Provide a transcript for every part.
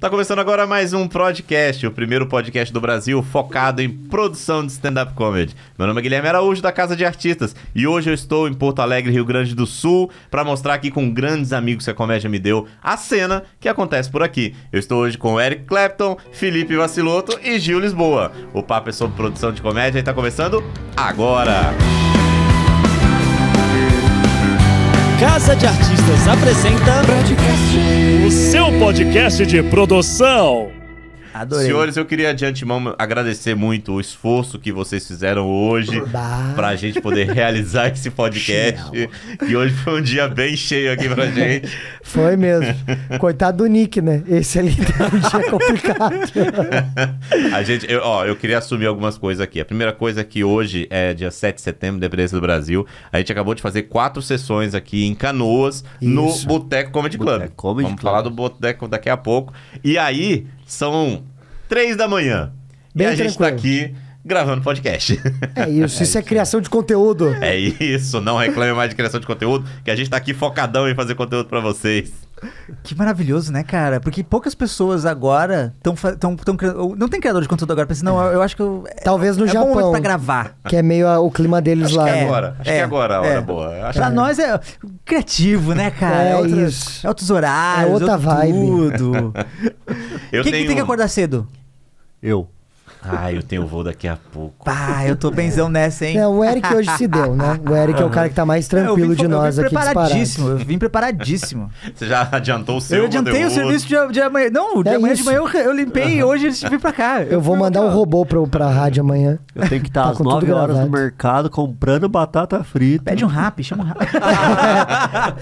Tá começando agora mais um podcast, o primeiro podcast do Brasil focado em produção de stand-up comedy. Meu nome é Guilherme Araújo da Casa de Artistas e hoje eu estou em Porto Alegre, Rio Grande do Sul, para mostrar aqui com grandes amigos que a comédia me deu a cena que acontece por aqui. Eu estou hoje com Eric Clapton, Felipe Vaciloto e Gil Lisboa. O papo é sobre produção de comédia e tá começando agora. Casa de Artistas apresenta podcast seu podcast de produção. Adorei. Senhores, eu queria de antemão agradecer muito o esforço que vocês fizeram hoje para a gente poder realizar esse podcast. e hoje foi um dia bem cheio aqui pra gente. Foi mesmo. Coitado do Nick, né? Esse ali teve um dia complicado. a gente, eu, ó, eu queria assumir algumas coisas aqui. A primeira coisa é que hoje é dia 7 de setembro, Dependência do Brasil. A gente acabou de fazer quatro sessões aqui em Canoas, Isso. no Boteco Comedy Club. Boteco Comedy Vamos Club. falar do Boteco daqui a pouco. E aí, são três da manhã. Bem e a tranquilo. gente tá aqui gravando podcast. É isso, isso é criação de conteúdo. É isso, não reclame mais de criação de conteúdo, que a gente tá aqui focadão em fazer conteúdo para vocês. Que maravilhoso, né, cara? Porque poucas pessoas agora estão tão, não tem criador de conteúdo agora, porque não, eu, acho que eu, é, talvez no é, Japão bom para gravar, que é meio a, o clima deles lá. É, né? agora, acho é, que é agora a é. hora é. boa. Acho pra que... É. nós é criativo, né, cara? É, isso. É outros horários, é outra vibe. Tudo. eu tenho... que tem que acordar cedo? Eu. Ah, eu tenho voo daqui a pouco. Pá, eu tô benzão nessa, hein? Não, o Eric hoje se deu, né? O Eric é o cara que tá mais tranquilo de nós aqui preparadíssimo, disparado. Eu vim preparadíssimo. Você já adiantou o seu? Eu adiantei o serviço de, de, amanhã. Não, de é amanhã isso. de manhã eu, eu limpei e hoje eles vim pra cá. Eu, eu vou mandar um robô pra, pra rádio amanhã. Eu tenho que estar tá às 9 horas gravado. no mercado comprando batata frita. Pede um rap, chama um rap.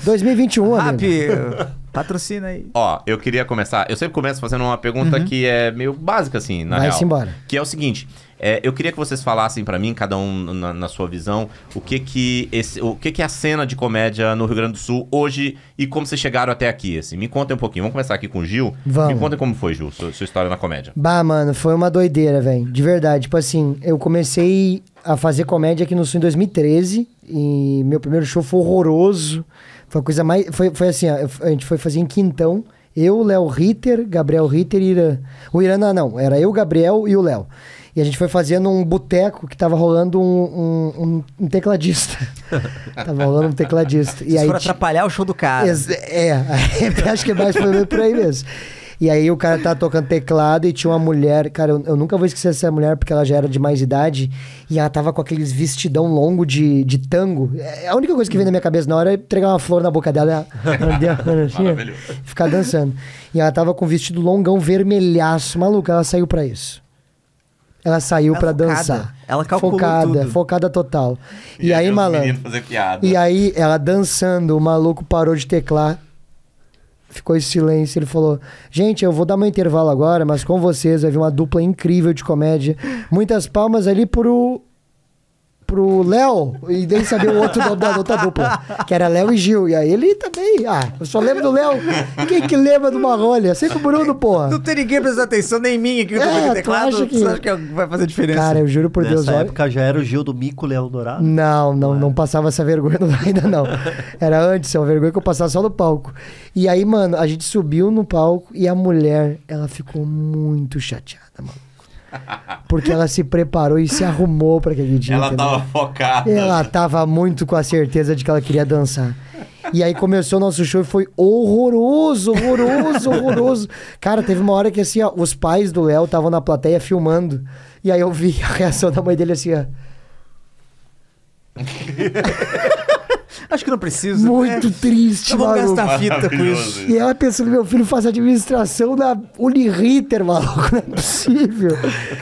2021, amigo. Rap... Patrocina aí. Ó, eu queria começar. Eu sempre começo fazendo uma pergunta uhum. que é meio básica, assim, na Vai real. embora. Que é o seguinte. É, eu queria que vocês falassem para mim, cada um na, na, sua visão, o que que, esse, o que que é a cena de comédia no Rio Grande do Sul hoje e como vocês chegaram até aqui. Assim. Me contem um pouquinho. Vamos começar aqui com o Gil. Vamos. Me contem como foi, Gil, sua, sua história na comédia. Bah, mano, foi uma doideira, velho. De verdade. Tipo assim, eu comecei a fazer comédia aqui no Sul em 2013 e meu primeiro show foi horroroso. Foi a coisa mais. Foi, foi assim, a gente foi fazer em quintão. Eu, Léo Ritter, Gabriel Ritter e Irã. O Irã não, não, era eu, Gabriel e o Léo. E a gente foi fazendo um boteco que tava rolando um, um, um tecladista. tava rolando um tecladista. E aí, atrapalhar o show do cara. É, é acho que é mais por aí mesmo. E aí o cara tá tocando teclado e tinha uma mulher, cara, eu, eu, nunca vou esquecer essa mulher porque ela já era de mais idade e ela tava com aqueles vestidão longo de, de tango. É, a única coisa que vem na minha cabeça na hora é entregar uma flor na boca dela e assim, ficar dançando. E ela tava com um vestido longão vermelhaço, maluca, ela saiu para isso. Ela saiu para dançar. Ela calculou focada, tudo. focada total. E, e aí, fazer piada. E aí ela dançando, o maluco parou de teclar ficou esse silêncio. Ele falou: Gente, eu vou dar meu intervalo agora, mas com vocês vai vir uma dupla incrível de comédia. Muitas palmas ali pro pro Léo e nem saber o outro da, da outra dupla, que era Léo e Gil. E aí ele também. Ah, eu só lembro do Léo. Quem que lembra do Marrolha? É sempre o Bruno, porra. Não tem ninguém prestando atenção, nem mim aqui que eu é, teclado. que... Você acha que vai fazer diferença? Cara, eu juro por Nessa Deus. Nessa época já era o Gil do Mico Léo Dourado? Não, não, não é? passava essa vergonha ainda não. Era antes, é uma vergonha que eu passava só no palco. E aí, mano, a gente subiu no palco e a mulher, ela ficou muito chateada, mano. Porque ela se preparou e se arrumou para aquele dia. Ela entendeu? tava focada. Ela tava muito com a certeza de que ela queria dançar. E aí começou o nosso show e foi horroroso, horroroso, horroroso. Cara, teve uma hora que assim, ó, os pais do Léo estavam na plateia filmando. E aí eu vi a reação da mãe dele assim, ó. Acho que não precisa. Né? Muito né? triste, Eu vou maluco. gastar fita com isso. E ela pensando, meu filho faz administração da Uniriter, maluco. Não é possível.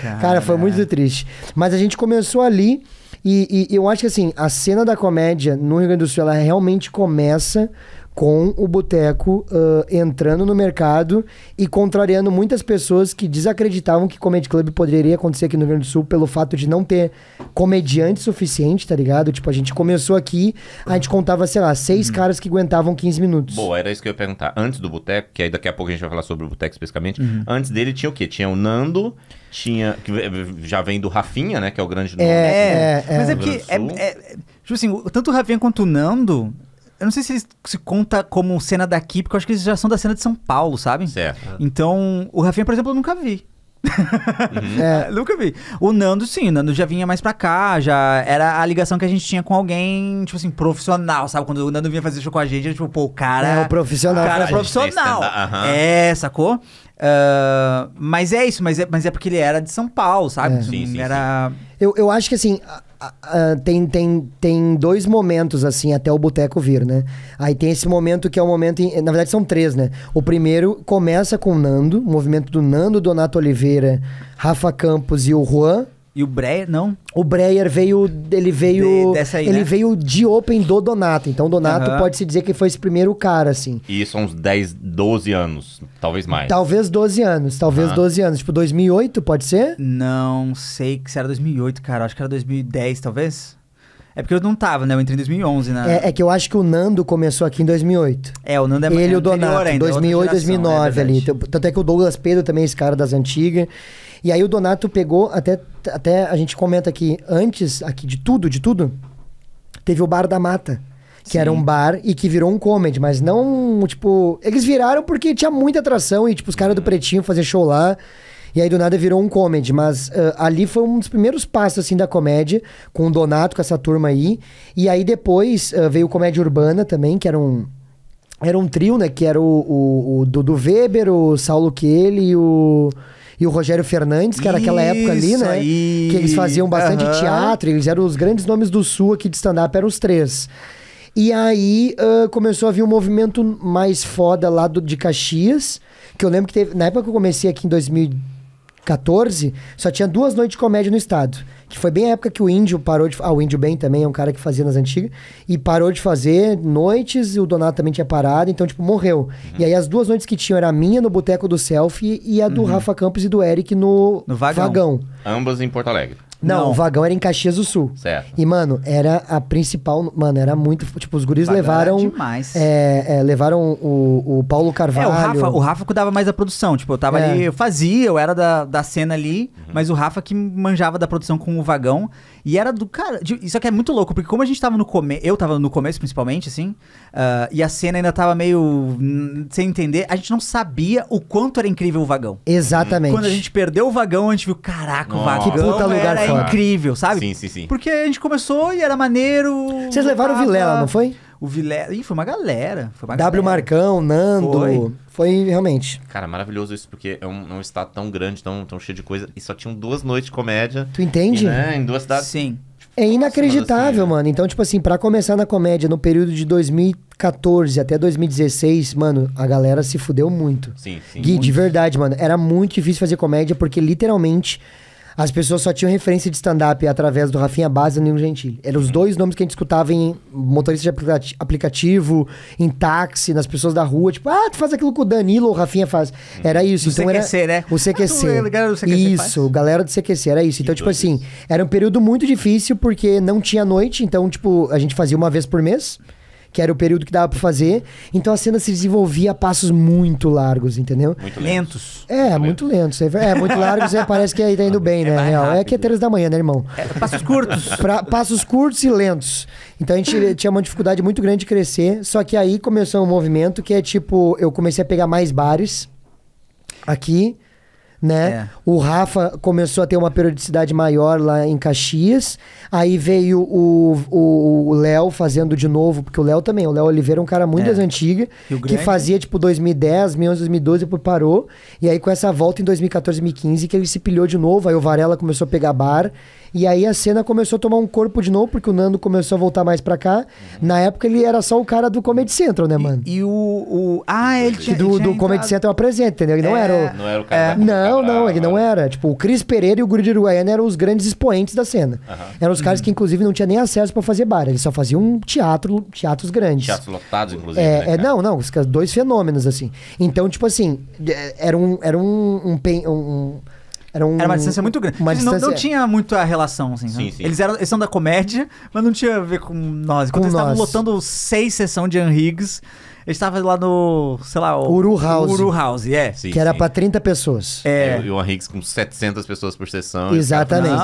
Cara, Cara foi muito triste. Mas a gente começou ali. E, e, eu acho que assim, a cena da comédia no Rio Grande do Sul, ela realmente começa com o boteco uh, entrando no mercado e contrariando muitas pessoas que desacreditavam que comedy club poderia acontecer aqui no Rio Grande do Sul pelo fato de não ter comediante suficiente, tá ligado? Tipo, a gente começou aqui, a gente contava, sei lá, seis uhum. caras que aguentavam 15 minutos. Boa, era isso que eu ia perguntar. Antes do boteco, que aí daqui a pouco a gente vai falar sobre o boteco especificamente, uhum. antes dele tinha o quê? Tinha o Nando, tinha... que já vem do Rafinha, né? Que é o grande nome. É, é, é. Mas é, é. porque... É, é, tipo assim, tanto o Rafinha quanto o Nando eu não sei se se conta como cena daqui, porque eu acho que eles já são da cena de São Paulo, sabe? Certo. É. Então, o Rafinha, por exemplo, eu nunca vi. uhum. é, nunca vi. O Nando, sim, o Nando já vinha mais pra cá, já era a ligação que a gente tinha com alguém, tipo assim, profissional, sabe? Quando o Nando vinha fazer show com a gente, era tipo, pô, o cara. É, o profissional. O cara é profissional. Uhum. É, sacou? Uh, mas é isso, mas é, mas é porque ele era de São Paulo, sabe? É. Sim, sim, era... Sim. Eu, eu acho que assim, ah, ah, tem, tem, tem dois momentos, assim, até o boteco vir, né? Aí tem esse momento que é o momento. Em, na verdade, são três, né? O primeiro começa com o Nando, o movimento do Nando, Donato Oliveira, Rafa Campos e o Juan. E o Breyer, não? O Breyer veio. Ele veio. De, dessa aí, ele né? veio de Open do Donato. Então, o Donato uhum. pode se dizer que foi esse primeiro cara, assim. E isso há uns 10, 12 anos. Talvez mais. Talvez 12 anos. Talvez uhum. 12 anos. Tipo, 2008, pode ser? Não sei se era 2008, cara. Acho que era 2010, talvez. É porque eu não tava, né? Eu entrei em 2011, né? É, é que eu acho que o Nando começou aqui em 2008. É, o Nando é Ele e é o Donato, ainda, 2008, é geração, 2009 né? é ali. Tanto é que o Douglas Pedro também, esse cara das antigas. E aí o Donato pegou, até, até a gente comenta aqui, antes aqui de tudo, de tudo, teve o Bar da Mata. Que Sim. era um bar e que virou um comedy, mas não, tipo... Eles viraram porque tinha muita atração e, tipo, os caras do uhum. Pretinho fazer show lá... E aí do nada virou um comedy. Mas uh, ali foi um dos primeiros passos, assim, da comédia, com o Donato, com essa turma aí. E aí depois uh, veio Comédia Urbana também, que era um. Era um trio, né? Que era o, o, o Dudu Weber, o Saulo Kelly e o e o Rogério Fernandes, que era aquela Isso época ali, né? Aí. Que eles faziam bastante uhum. teatro, eles eram os grandes nomes do Sul aqui de stand-up, eram os três. E aí uh, começou a vir um movimento mais foda lá do, de Caxias, que eu lembro que teve, na época que eu comecei aqui em 2000 14, só tinha duas noites de comédia no estado. Que foi bem a época que o Índio parou de. Ah, o Índio Bem também é um cara que fazia nas antigas. E parou de fazer noites, e o Donato também tinha parado, então, tipo, morreu. Uhum. E aí as duas noites que tinham era a minha no Boteco do Selfie e a do uhum. Rafa Campos e do Eric no, no vagão. vagão. Ambas em Porto Alegre. Não, Não. o vagão era em Caxias do Sul. Certo. E, mano, era a principal. Mano, era muito. Tipo, os guris era levaram. demais. É, é, levaram o, o Paulo Carvalho. É, o Rafa, o Rafa cuidava mais da produção. Tipo, eu tava É. ali, eu fazia, eu era da, da cena ali, mas o Rafa que manjava da produção com o vagão. E era do cara. Isso aqui é muito louco, porque como a gente tava no começo. Eu tava no começo, principalmente, assim. Uh, e a cena ainda tava meio. Hum, sem entender. A gente não sabia o quanto era incrível o vagão. Exatamente. Quando a gente perdeu o vagão, a gente viu, caraca, o vagão. Que puta lugar era incrível, sabe? Sim, sim, sim. Porque a gente começou e era maneiro. Vocês levaram o Vilela, não foi? o Vilé. Ih, foi uma galera. Foi uma w galera. Marcão, Nando. Foi. foi. realmente. Cara, maravilhoso isso, porque é um, é um, estado tão grande, tão, tão cheio de coisa. E só tinham duas noites de comédia. Tu entende? E, né, em duas cidades. Sim. É inacreditável, assim, é. mano. Então, tipo assim, para começar na comédia no período de 2014 até 2016, mano, a galera se fudeu muito. Sim, sim. Gui, muito. de verdade, mano. Era muito difícil fazer comédia porque literalmente as pessoas só tinham referência de stand-up através do Rafinha Base e do Nino Gentili. Eram os dois nomes que a gente escutava em motorista de aplicativo, em táxi, nas pessoas da rua. Tipo, ah, tu faz aquilo que o Danilo ou o Rafinha faz. Uhum. Era isso. O então CQC, era né? O CQC. Ah, galera do CQC isso, faz. galera do CQC, era isso. Então, tipo assim, era um período muito difícil porque não tinha noite. Então, tipo, a gente fazia uma vez por mês que era o período que dava para fazer. Então a cena se desenvolvia a passos muito largos, entendeu? Muito lentos. É, muito, muito lentos. É, é muito largos, é, parece que aí tá indo é bem, né? É, real. é que é três da manhã, né, irmão? É, passos curtos. pra, passos curtos e lentos. Então a gente tinha uma dificuldade muito grande de crescer. Só que aí começou um movimento que é tipo, eu comecei a pegar mais bares aqui né? É. O Rafa começou a ter uma periodicidade maior lá em Caxias. Aí veio o Léo fazendo de novo, porque o Léo também, o Léo Oliveira é um cara muito é. das antigas, que fazia tipo 2010, 2011, 2012, depois parou. E aí com essa volta em 2014, 2015, que ele se pilhou de novo, aí o Varela começou a pegar bar. E aí a cena começou a tomar um corpo de novo, porque o Nando começou a voltar mais pra cá. Uhum. Na época ele era só o cara do Comedy Central, né, mano? E, e o, o, Ah, ele tinha. Do, ele tinha do Comedy Central apresenta, entendeu? Ele é... não era o. Não era o cara. É... Não, não, ele não ah. era. Tipo, o Cris Pereira e o Guri de Uruguaiana eram os grandes expoentes da cena. Uhum. Eram os caras uhum. que, inclusive, não tinham nem acesso pra fazer bar. Eles só faziam um teatro, teatros grandes. Teatros lotados, inclusive. É, né, é não, não. Os dois fenômenos, assim. Então, tipo assim, é, era um. Era um, um, um, um era, um, era uma distância muito grande. Uma eles distância... Não, não tinha muito a relação, assim. Né? Sim, sim. Eles, eram, eles são da comédia, mas não tinha a ver com nós. Enquanto com eles nós. estavam lotando seis sessões de Anne Higgs eu estava lá no, sei lá, o Uru House. Uru House, é. Sim, que era pra 30 pessoas. É. é. E o Henrique com 700 pessoas por sessão. Exatamente.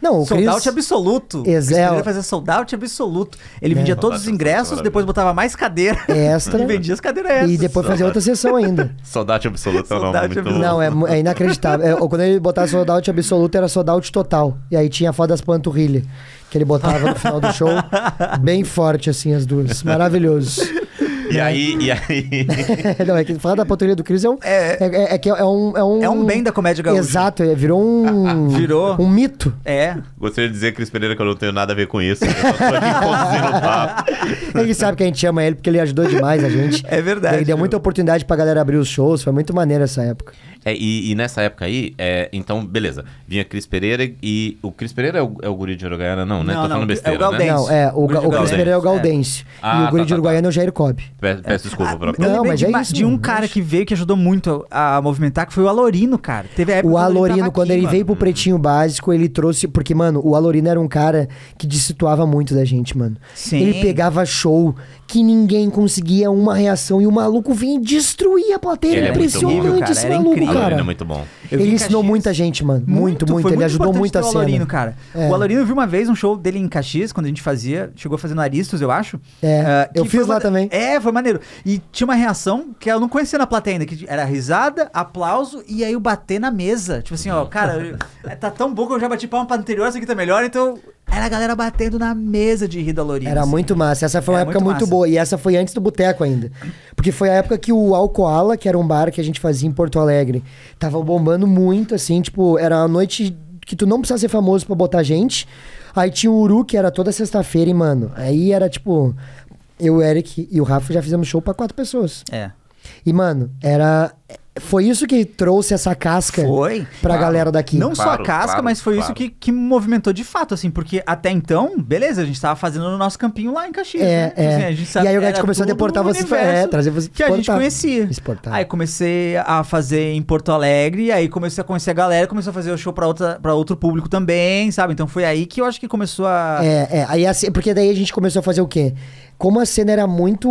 Não, não, Sold out absoluto. Exato. É, ele fazia sold out absoluto. Ele é. vendia todos os ingressos, depois botava mais cadeira. É extra. e vendia as cadeiras extras. E depois fazia outra sessão ainda. sold out absoluto é Muito não, é, é inacreditável. É, quando ele botava sold out absoluto, era sold out total. E aí tinha a foda das panturrilhas que ele botava no final do show. Bem forte, assim, as duas. Maravilhoso. E aí. E aí... não, é que falar da patrulha do Cris é um. É. é, é, é, que é um, é um. É um bem da comédia gaúcha. Exato, é, virou um. virou. Um mito. É. Gostaria de dizer, Cris Pereira, que eu não tenho nada a ver com isso. Né? Eu só papo. Ele sabe que a gente ama ele porque ele ajudou demais a gente. É verdade. Ele deu muita oportunidade pra galera abrir os shows, foi muito maneiro essa época. É, e, e, nessa época aí, é, então, beleza. Vinha Cris Pereira e. O Cris Pereira é o, é o guri de Uruguaiana, não, né? Não, Tô não, falando besteira. É o Galdense. Né? Não, é, o, o, o Cris Pereira é o Galdense. É. Ah, e o guri tá, de Uruguaiana tá, tá. é o Jair Cobb. Peço, é. peço desculpa ah, pra Não, mas é isso. De um cara que veio que ajudou muito a, movimentar, que foi o Alorino, cara. Teve época O Alorino, quando ele veio pro Pretinho Básico, ele trouxe. Porque, mano, o Alorino era um cara que dissituava muito da gente, mano. Sim. Ele pegava show que ninguém conseguia uma reação e o maluco vinha e destruía a plateia. Ele é é impressionante é esse maluco, cara. é muito bom. Eu ele ensinou muita gente, mano. Muito, muito. muito. Ele muito ajudou muito a cena. Alorino, cara. É. O Alorino, eu vi uma vez um show dele em Caxias, quando a gente fazia. Chegou fazendo Aristos, eu acho. É, uh, eu fiz lá também. É, foi maneiro. E tinha uma reação que eu não conhecia na plateia ainda, que era risada, aplauso e aí o bater na mesa. Tipo assim, ó, cara, é, tá tão bom que eu já bati palma pra anterior, isso aqui tá melhor, então... Era a galera batendo na mesa de Rida Lourinho. Era assim. muito massa. Essa foi uma era é época muito, muito boa. E essa foi antes do Boteco ainda. Porque foi a época que o Alcoala, que era um bar que a gente fazia em Porto Alegre, tava bombando bombando muito, assim, tipo, era a noite que tu não precisava ser famoso para botar gente. Aí tinha o Uru, que era toda sexta-feira, e, mano, aí era tipo, eu, o Eric e o Rafa já fizemos show para quatro pessoas. É. E, mano, era foi isso que trouxe essa casca foi, pra claro. galera daqui. Não claro, só a casca, claro, mas foi isso que, que movimentou de fato, assim, porque até então, beleza, a gente tava fazendo no nosso campinho lá em Caxias. É, né? Tipo é. Assim, sabe, e aí o gente começou a deportar vocês é, trazer vocês Que exportar. a gente conhecia. Exportar. Aí comecei a fazer em Porto Alegre, aí comecei a conhecer a galera, começou a fazer o show pra, outra, pra outro público também, sabe? Então foi aí que eu acho que começou a. É, é. Aí assim, porque daí a gente começou a fazer o quê? como a cena era muito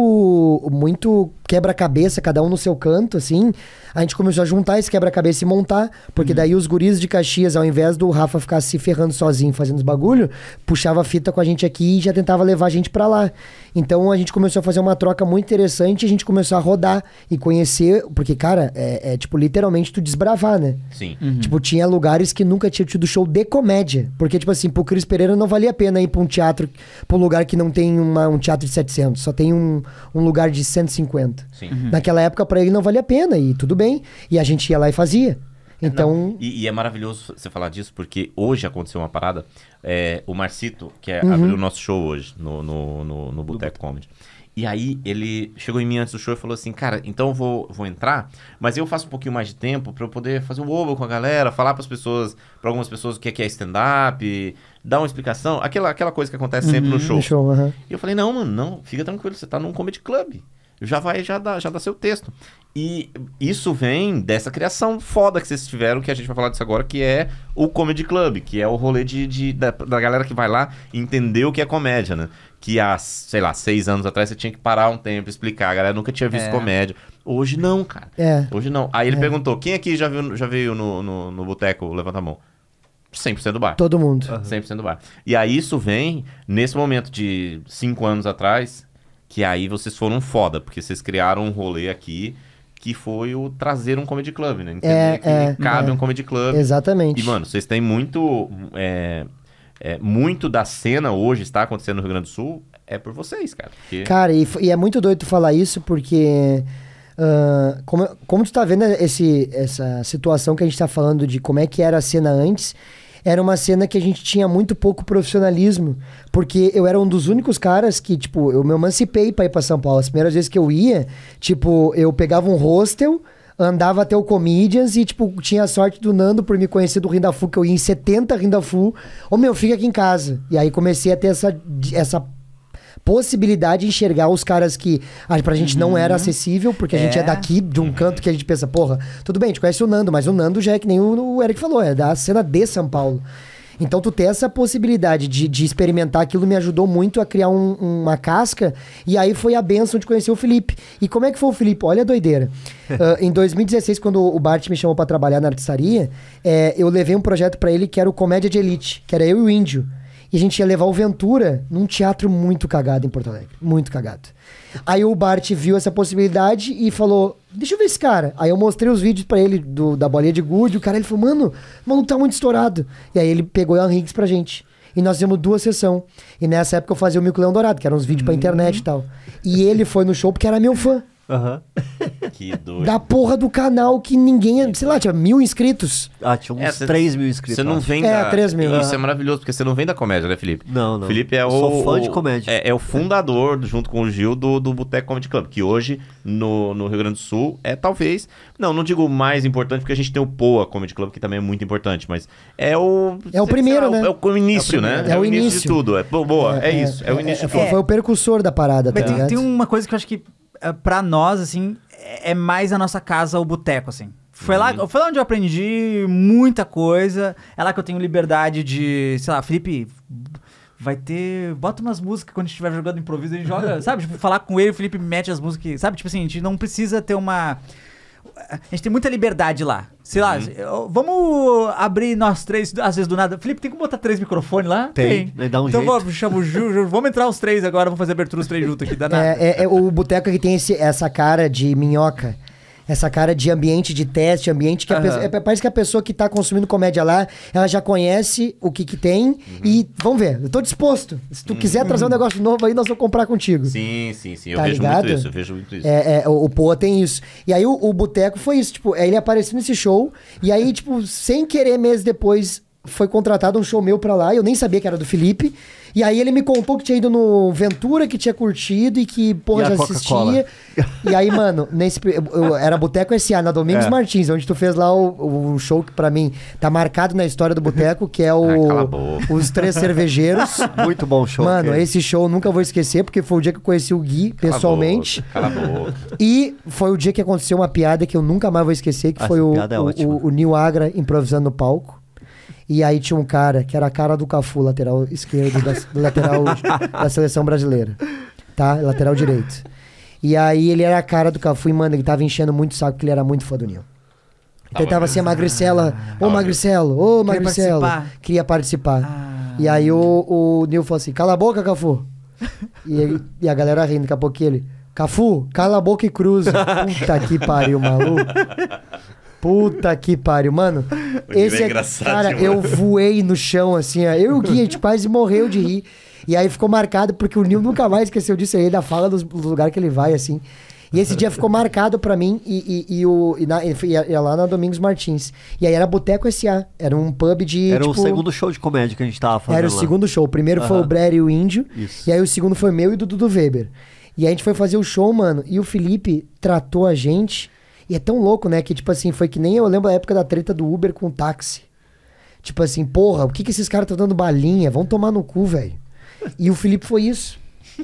muito quebra-cabeça, cada um no seu canto, assim, a gente começou a juntar esse quebra-cabeça e montar, porque uhum. daí os guris de Caxias, ao invés do Rafa ficar se ferrando sozinho fazendo os bagulho, puxava a fita com a gente aqui e já tentava levar a gente para lá. Então a gente começou a fazer uma troca muito interessante, a gente começou a rodar e conhecer, porque, cara, é, é tipo, literalmente tu desbravar, né? Sim. Uhum. Tipo, tinha lugares que nunca tinha tido show de comédia. Porque, tipo assim, pro Cris Pereira não valia a pena ir pra um teatro, pra um lugar que não tem uma, um teatro de 700, só tem um, um lugar de 150. Sim. Uhum. Naquela época, para ele não valia a pena, e tudo bem. E a gente ia lá e fazia. É, então. E, e, é maravilhoso você falar disso, porque hoje aconteceu uma parada. É, o Marcito, que é, uhum. abriu o nosso show hoje no, no, no, no Boteco Comedy. E aí ele chegou em mim antes do show e falou assim, cara, então eu vou, vou entrar, mas eu faço um pouquinho mais de tempo para eu poder fazer um ovo com a galera, falar para as pessoas, para algumas pessoas o que é, que é stand-up, dar uma explicação, aquela, aquela coisa que acontece sempre uhum, no show. show uhum. E eu falei, não, mano, não, fica tranquilo, você tá num comedy club. Já vai, já dá, já dá seu texto. E isso vem dessa criação foda que vocês tiveram, que a gente vai falar disso agora, que é o Comedy Club, que é o rolê de, de da, da, galera que vai lá entender o que é comédia, né? Que há, sei lá, seis anos atrás você tinha que parar um tempo, explicar, a galera nunca tinha visto é. comédia. Hoje não, cara. É. Hoje não. Aí ele é. perguntou: quem aqui já, viu, já veio no, no, no boteco? Levanta a mão. 100% do bar. Todo mundo. Uhum. 100% do bar. E aí isso vem nesse momento de cinco anos atrás, que aí vocês foram foda, porque vocês criaram um rolê aqui que foi o trazer um comedy club, né? Entender é, que é, cabe é. um comedy club. Exatamente. E, mano, vocês têm muito. É, é, muito da cena hoje está acontecendo no Rio Grande do Sul é por vocês, cara. Porque... Cara, e, e, é muito doido tu falar isso, porque. Uh, como, como tu tá vendo esse, essa situação que a gente tá falando de como é que era a cena antes era uma cena que a gente tinha muito pouco profissionalismo, porque eu era um dos únicos caras que, tipo, eu me emancipei pra ir pra São Paulo. As primeiras vezes que eu ia, tipo, eu pegava um hostel, andava até o Comedians e, tipo, tinha a sorte do Nando por me conhecer do Rindafu, que eu ia em 70 Rindafu. Ô, meu, fica aqui em casa. E aí comecei a ter essa, essa possibilidade de enxergar os caras que para ah, pra gente uhum. não era uhum. acessível, porque a gente é, é daqui, de um canto que a gente pensa, porra, tudo bem, a gente conhece o Nando, mas o Nando já é que nem o, Eric falou, é da cena de São Paulo. Então, tu ter essa possibilidade de, de experimentar aquilo me ajudou muito a criar um, uma casca. E aí foi a benção de conhecer o Felipe. E como é que foi o Felipe? Olha a doideira. uh, em 2016, quando o Bart me chamou para trabalhar na artesaria é, eu levei um projeto para ele que era o Comédia de Elite, que era eu e o Índio. E a gente ia levar o Ventura num teatro muito cagado em Porto Alegre. Muito cagado. Aí o Bart viu essa possibilidade e falou: Deixa eu ver esse cara. Aí eu mostrei os vídeos para ele do, da bolinha de gude. O cara ele falou: Mano, o maluco tá muito estourado. E aí ele pegou Ian Higgs pra gente. E nós fizemos duas sessões. E nessa época eu fazia o Mico Leão Dourado, que eram uns vídeos hum. pra uhum. internet e tal. E ele foi no show porque era meu fã. Aham. que doido. Da porra do canal que ninguém. Sei lá, tinha mil inscritos. Ah, tinha uns É, 3 mil inscritos. Você não vem É, da... 3 mil, Isso é. é maravilhoso, porque você não vem da comédia, né, Felipe? Não, não. Felipe é o... sou fã de comédia. É, é o fundador, junto com o Gil, do, do Boteco Comedy Club, que hoje, no, no Rio Grande do Sul, é talvez... Não, não digo mais importante, porque a gente tem o Poa Comedy Club, que também é muito importante, mas é o... é o primeiro, lá, né? É o, é o início, é né? É, é o início. de tudo. É, boa, é, isso. É, o início de tudo. Foi, foi o percussor da parada, tá Mas tem, ligado? tem uma coisa que eu acho que eh, para nós, assim, é, é mais a nossa casa, o boteco, assim. Foi, uhum. lá, foi lá onde eu aprendi muita coisa. É lá que eu tenho liberdade de, sei lá, Felipe, vai ter. Bota umas músicas quando a gente estiver jogando improviso, a gente joga, sabe? Tipo, falar com ele, o Felipe mete as músicas, sabe? Tipo assim, a gente não precisa ter uma a gente tem muita liberdade lá. Sei lá, uhum. vamos abrir nós três, às vezes do nada. Felipe, tem que botar três microfones lá? Tem. tem. Dá um então jeito. Vamos, chamo, ju, vamos entrar os três agora, vamos fazer abertura os três juntos aqui. Dá é, é, é, o boteco que tem esse, essa cara de minhoca essa cara de ambiente de teste, ambiente que uhum. pessoa, é, parece que a pessoa que está consumindo comédia lá, ela já conhece o que que tem uhum. e vamos ver. Eu estou disposto. Se tu uhum. quiser trazer um negócio novo aí, nós vamos comprar contigo. Sim, sim, sim. Eu tá vejo ligado? muito isso, eu vejo muito isso. É, é o, o Poa tem isso. E aí o, o Boteco foi isso, tipo, ele apareceu nesse show e aí, tipo, sem querer meses depois foi contratado um show meu pra lá, eu nem sabia que era do Felipe. E aí ele me contou que tinha ido no Ventura, que tinha curtido e que, porra, e já assistia. E aí, mano, nesse, eu, eu, era Boteco S.A. na Domingos é. Martins, onde tu fez lá o, o, show que pra mim tá marcado na história do Boteco, que é o ah, Os Três Cervejeiros. Muito bom show. Mano, que... esse show eu nunca vou esquecer, porque foi o dia que eu conheci o Gui cala pessoalmente. Cala e foi o dia que aconteceu uma piada que eu nunca mais vou esquecer, que ah, Essa foi o, é o, o, o Nil Agra improvisando no palco. E aí tinha um cara que era a cara do Cafu, lateral esquerdo, da, lateral da seleção brasileira. Tá? Lateral direito. E aí ele era a cara do Cafu e, mano, ele tava enchendo muito o saco porque ele era muito fã do Nil. Então ele tava assim, a ah, Magricela, ô oh, Magricelo, ô oh, Magricelo, participar. queria participar. Ah. E aí o, o Nil falou assim, cala a boca, Cafu. e, ele, e a galera rindo, daqui a pouco ele, Cafu, cala a boca e cruza. Puta que pariu, maluco. Puta que pariu, mano. O é esse é, engraçado, cara, mano. eu voei no chão assim, ó. Eu e o Gui, a gente quase morreu de rir. E aí ficou marcado porque o Nil nunca mais esqueceu disso aí é da fala do, do lugar que ele vai assim. E esse dia ficou marcado para mim e, e, e, o, e, na, e, é lá na Domingos Martins. E aí era Boteco SA. Era um pub de. Era tipo, o segundo show de comédia que a gente tava fazendo. Era o lá. segundo show. O primeiro uhum. foi o Brer e o Índio. Isso. E aí o segundo foi meu e do Dudu Weber. E a gente foi fazer o show, mano. E o Felipe tratou a gente e é tão louco, né? Que, tipo assim, foi que nem eu lembro a época da treta do Uber com o táxi. Tipo assim, porra, o que, que esses caras estão dando balinha? Vão tomar no cu, velho. E o Felipe foi isso.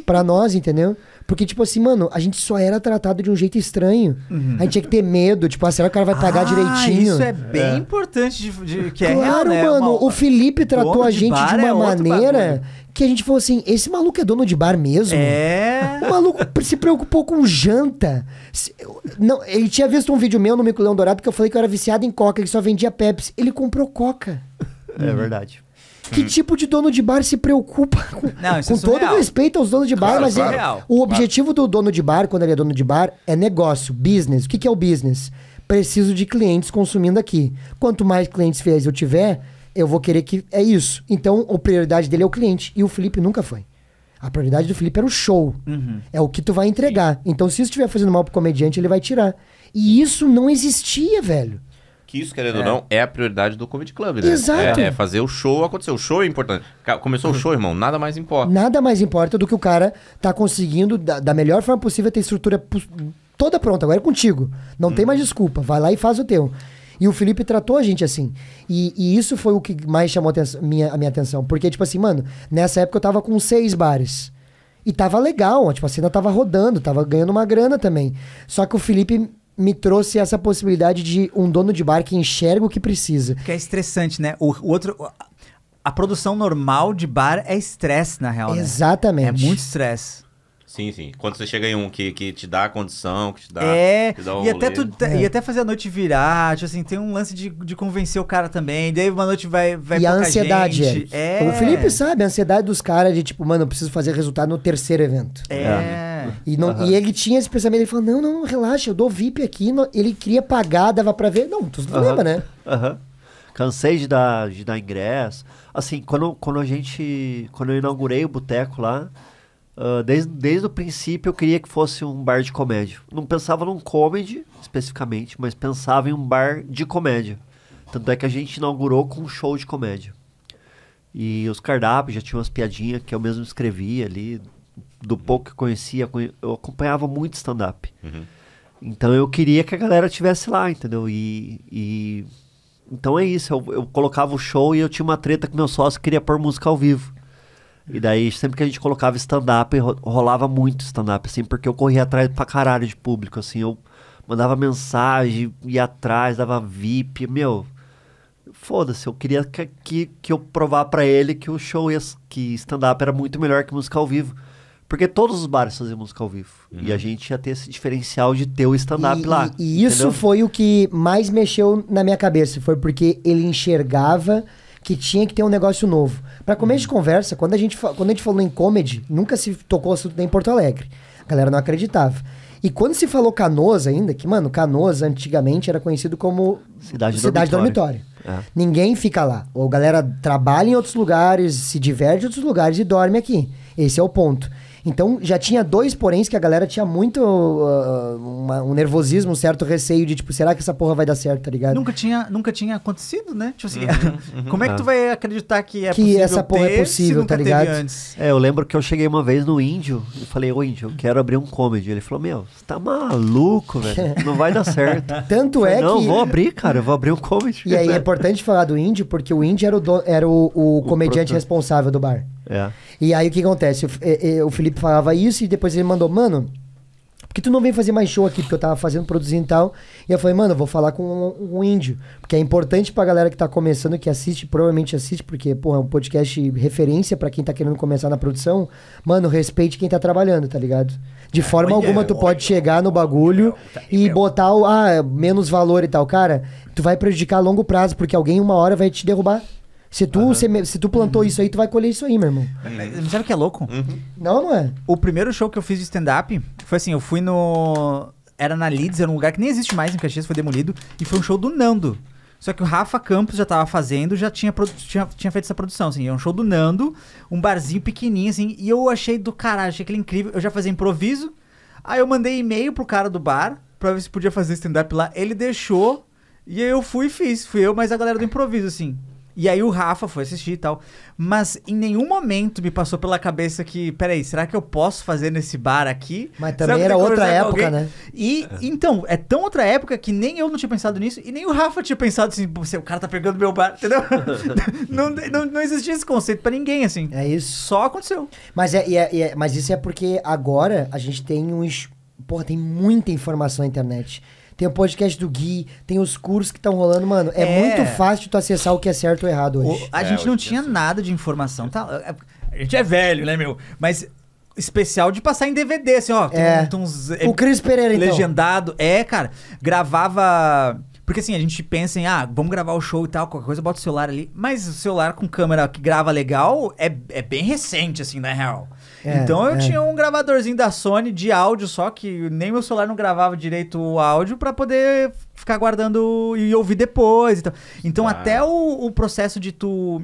Pra nós, entendeu? Porque, tipo assim, mano, a gente só era tratado de um jeito estranho. Uhum. A gente tinha que ter medo. Tipo, ah, será que o cara vai pagar ah, direitinho? Isso é bem é. importante de, de, que claro, é claro né? mano. Uma... O Felipe tratou a gente de, de uma é maneira que a gente falou assim: esse maluco é dono de bar mesmo? É. O maluco se preocupou com janta. Não, ele tinha visto um vídeo meu no Mico Leão Dourado que eu falei que eu era viciado em coca, que só vendia Pepsi. Ele comprou coca. É hum. verdade. Que né? tipo de dono de bar se preocupa com, não, é com é todo respeito aos donos de bar, claro, mas é, claro. É, o objetivo claro. do dono de bar, quando ele é dono de bar, é negócio, business. O que, que é o business? Preciso de clientes consumindo aqui. Quanto mais clientes fiéis eu tiver, eu vou querer que. É isso. Então, a prioridade dele é o cliente. E o Felipe nunca foi. A prioridade do Felipe era o show. Uhum. É o que tu vai entregar. Então, se isso estiver fazendo mal pro comediante, ele vai tirar. E isso não existia, velho que isso, querendo é. ou não, é a prioridade do Comedy Club, né? Exato. É, é fazer o show acontecer. O show é importante. Começou o uhum. show, irmão, nada mais importa. Nada mais importa do que o cara tá conseguindo, da, da melhor forma possível, ter estrutura toda pronta. Agora é contigo. Não hum. tem uhum. mais desculpa. Vai lá e faz o teu. E o Felipe tratou a gente assim. E, e isso foi o que mais chamou a minha, a minha atenção. Porque, tipo assim, mano, nessa época eu tava com seis bares. E tava legal, tipo, a cena tava rodando, tava ganhando uma grana também. Só que o Felipe me trouxe essa possibilidade de um dono de bar que enxerga o que precisa. Que é estressante, né? O, o outro. A produção normal de bar é estresse, na real. Né? Exatamente. Né? É muito estresse. Sim, sim. Quando você chega em um que, que te dá a condição, que te dá. É, te dá e, até tu, é. e até fazer a noite virar, tipo assim, tem um lance de, de convencer o cara também. Daí uma noite vai. vai e a ansiedade. Gente. É. Como o Felipe sabe, a ansiedade dos caras de tipo, mano, eu preciso fazer resultado no terceiro evento. É. é. E, não, uhum. e ele tinha esse pensamento, ele falou: não, não, relaxa, eu dou VIP aqui. Não, ele queria pagar, dava pra ver. Não, tu uhum. lembra, né? Aham. Uhum. Cansei de dar, de dar ingresso. Assim, quando, quando a gente. Quando eu inaugurei o boteco lá ah, desde, desde o princípio eu queria que fosse um bar de comédia. Não pensava num comedy especificamente, mas pensava em um bar de comédia. Tanto é que a gente inaugurou com um show de comédia. E os cardápios já tinham umas piadinhas que eu mesmo escrevia ali, do pouco que conhecia. Eu acompanhava muito stand-up. Uhum. Então eu queria que a galera tivesse lá, entendeu? E. e... Então é isso, eu, eu colocava o show e eu tinha uma treta com meu sócio que queria pôr música ao vivo. E daí, sempre que a gente colocava stand-up, rolava muito stand-up, assim, porque eu corria atrás pra caralho de público, assim, eu mandava mensagem, ia atrás, dava VIP, meu. Foda-se, eu queria que, que, que eu provar para ele que o show, ia, que stand-up era muito melhor que música ao vivo. Porque todos os bares faziam música ao vivo. Uhum. E a uhum. gente ia ter esse diferencial de ter o stand-up lá. E, e isso foi o que mais mexeu na minha cabeça. Foi porque ele enxergava que tinha que ter um negócio novo. Para começo de uhum. conversa, quando a, gente, quando a gente falou em comedy, nunca se tocou assunto nem em Porto Alegre. A galera não acreditava. E quando se falou Canoas ainda, que, mano, Canoas antigamente era conhecido como Cidade, cidade Dormitório. dormitório. É. Ninguém fica lá. Ou a galera trabalha em outros lugares, se diverte em outros lugares e dorme aqui. Esse é o ponto. Então já tinha dois poréns que a galera tinha muito uh, uh, uma, um nervosismo, um certo receio de tipo, será que essa porra vai dar certo, tá ligado? Nunca tinha, nunca tinha acontecido, né? Tipo assim, uhum, uhum, como é que tu ah. vai acreditar que é que possível? Que essa porra é ter, é possível, tá ligado? É, eu lembro que eu cheguei uma vez no Índio e falei, ô Índio, eu quero abrir um comedy. Ele falou, meu, você tá maluco, velho. Não vai dar certo. Tanto falei, é não, que. Não, vou abrir, cara, eu vou abrir um comedy. E aí é importante falar do Índio, porque o Índio era o, do... era o, o comediante o responsável do bar. É. E aí o que acontece? O, é, é, o Felipe falava isso e depois ele mandou, mano, porque tu não vem fazer mais show aqui, porque eu tava fazendo, produzindo e tal. E eu falei, mano, eu vou falar com um, um, índio. Porque é importante pra galera que tá começando, que assiste, provavelmente assiste, porque, porra, é um podcast referência para quem tá querendo começar na produção. Mano, respeite quem tá trabalhando, tá ligado? De é, forma alguma, tu pode chegar no bagulho tá, e botar o, ah, menos valor e tal. Cara, tu vai prejudicar a longo prazo, porque alguém uma hora vai te derrubar. Se tu, uhum. se, se, tu plantou uhum. isso aí, tu vai colher isso aí, meu irmão. Não sabe o que é louco? Uhum. Não, não é? O primeiro show que eu fiz de stand-up foi assim, eu fui no... Era na Leeds, era um lugar que nem existe mais em Caxias, foi demolido. E foi um show do Nando. Só que o Rafa Campos já tava fazendo, já tinha, tinha, tinha feito essa produção, assim. É um show do Nando, um barzinho pequenininho, assim. E eu achei do caralho, achei aquele incrível. Eu já fazia improviso. Aí eu mandei e-mail pro cara do bar, pra ver se podia fazer stand-up lá. Ele deixou, e aí eu fui e fiz. Fui eu, mas a galera do improviso, assim. E aí o Rafa foi assistir e tal. Mas em nenhum momento me passou pela cabeça que, peraí, será que eu posso fazer nesse bar aqui? Mas também era outra época, né? E é. então, é tão outra época que nem eu não tinha pensado nisso e nem o Rafa tinha pensado assim, Pô, o cara tá pegando meu bar, entendeu? não, não, não, existia esse conceito para ninguém, assim. É isso. Só aconteceu. Mas, é, é, é, mas isso é porque agora a gente tem uns. Porra, tem muita informação na internet tem o podcast do Gui, tem os cursos que estão rolando, mano. É, é, muito fácil tu acessar o que é certo ou errado hoje. O, a é, gente não é tinha nada de informação. Tá, a gente é velho, né, meu? Mas especial de passar em DVD, assim, ó. Tem, é. um, uns, é, o Cris Pereira, então. Legendado. Então. É, cara. Gravava... Porque assim, a gente pensa em, ah, vamos gravar o show e tal, qualquer coisa, bota o celular ali. Mas o celular com câmera que grava legal é, é bem recente, assim, na real. É, então eu é. tinha um gravadorzinho da Sony de áudio só, que nem meu celular não gravava direito o áudio para poder ficar guardando e ouvir depois. Então, então ah. até o, o processo de tu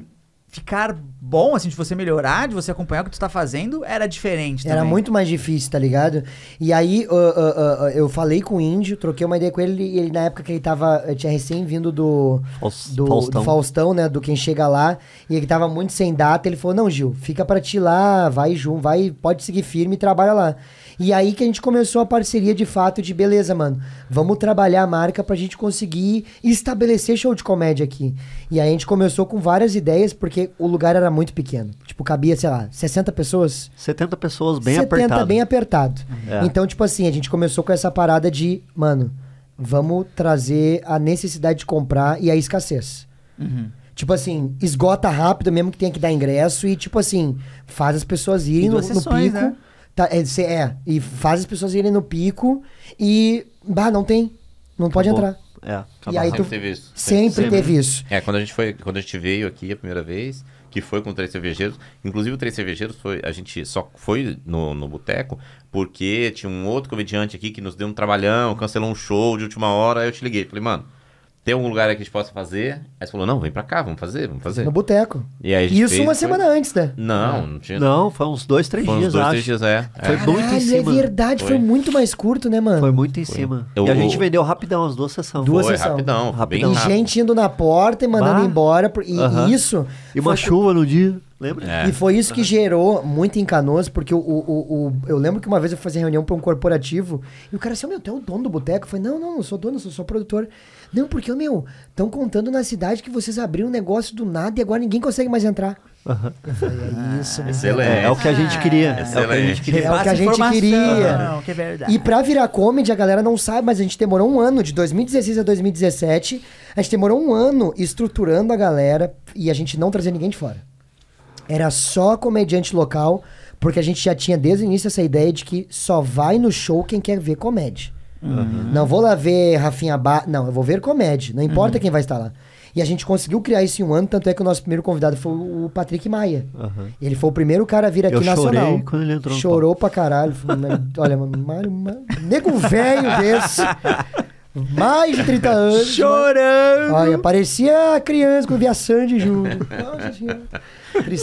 ficar bom, assim, de você melhorar, de você acompanhar o que tu tá fazendo, era diferente também. Era muito mais difícil, tá ligado? E aí, uh, uh, uh, uh, eu falei com o Índio, troquei uma ideia com ele, e ele, na época que ele tava, eh, tinha recém vindo do, do, Faustão. do, Faustão. né, do Quem Chega Lá, e ele tava muito sem data, ele falou, não, Gil, fica pra ti lá, vai junto, vai, pode seguir firme e trabalha lá. E aí que a gente começou a parceria de fato de beleza, mano. Vamos trabalhar a marca pra gente conseguir estabelecer show de comédia aqui. E aí a gente começou com várias ideias, porque o lugar era muito pequeno. Tipo, cabia, sei lá, 60 pessoas? 70 pessoas bem 70 apertado. 70 bem apertado. Uhum. É. Então, tipo assim, a gente começou com essa parada de, mano, vamos trazer a necessidade de comprar e a escassez. Uhum. Tipo assim, esgota rápido mesmo que tenha que dar ingresso e, tipo assim, faz as pessoas irem no, no, pico. Né? Tá, é, cê, é, e faz as pessoas irem no pico e. Bah, não tem. Não pode Acabou. entrar. É, e aí sempre tu... teve isso. Sempre, sempre, teve isso. É, quando a gente foi, quando a gente veio aqui a primeira vez, que foi com três cervejeiros, inclusive o três cervejeiros foi, a gente só foi no, no boteco porque tinha um outro comediante aqui que nos deu um trabalhão, cancelou um show de última hora, aí eu te liguei, falei, mano, tem algum lugar que a gente possa fazer? Aí você falou, não, vem pra cá, vamos fazer, vamos fazer. No boteco. E aí a gente Isso fez, uma foi... semana antes, né? Não, é. não tinha. Não, foi uns dois, três foi uns dias, dois, acho. três dias, é. Foi Caralho, muito em é cima. é verdade, foi. foi. muito mais curto, né, mano? Foi muito em foi. cima. Eu, e a gente eu... vendeu rapidão, as duas sessões. Duas sessões. rapidão, rapidão. E gente indo na porta e mandando bah. embora. E uh -huh. isso... E uma chuva no dia. Lembra? É. E foi isso que gerou muito em Canoas, porque o, o, o, eu lembro que uma vez eu fazia reunião para um corporativo e o cara assim, oh, meu, tu é o dono do boteco? Eu falei, não, não, não sou dono, sou só produtor. Não, porque, meu, estão contando na cidade que vocês abriram um negócio do nada e agora ninguém consegue mais entrar. Uhum. é ah, isso, é Excelente. É, é o que a gente queria. é o que a gente queria. É o que a gente queria. É e pra virar comedy, a galera não sabe, mas a gente demorou um ano, de 2016 a 2017, a gente demorou um ano estruturando a galera e a gente não trazia ninguém de fora. Era só comediante local, porque a gente já tinha desde o início essa ideia de que só vai no show quem quer ver comédia. Uhum. Não vou lá ver Rafinha Bar. Não, eu vou ver comédia. Não importa uhum. quem vai estar lá. E a gente conseguiu criar isso em um ano, tanto é que o nosso primeiro convidado foi o Patrick Maia. Uhum. Ele foi o primeiro cara a vir aqui na nacional. quando ele entrou Chorou pra caralho. olha, Mário, nego velho desse mais de 30 anos. Né? Chorando! Olha, parecia criança quando via Sandy junto. Nossa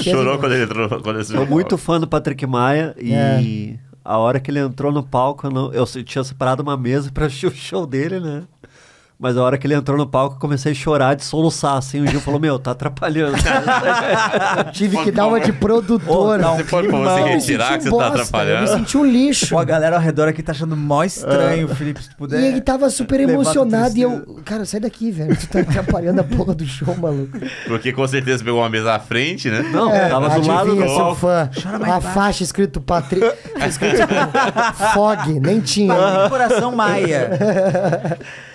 Chorou quando ele entrou. Quando ele Sou muito fã do Patrick Maia e é. a hora que ele entrou no palco, eu, não... eu tinha separado uma mesa pra assistir o show dele, né? Mas a hora que ele entrou no palco, eu comecei a chorar de soluçar, assim. O Gil falou, meu, tá atrapalhando. Tive que dar uma de produtor. Não, você conseguir retirar que você tá atrapalhando. Eu me senti um lixo. Pô, a galera ao redor aqui tá achando mó estranho, ah. Felipe, se tu puder. E ele tava super emocionado e eu... Cara, sai daqui, velho. Tu tá atrapalhando a porra do show, maluco. Porque com certeza pegou uma mesa à frente, né? Não, é, tava do lado do seu fã. Uma faixa escrito Patrick... escrito Fog, nem tinha. Coração Maia.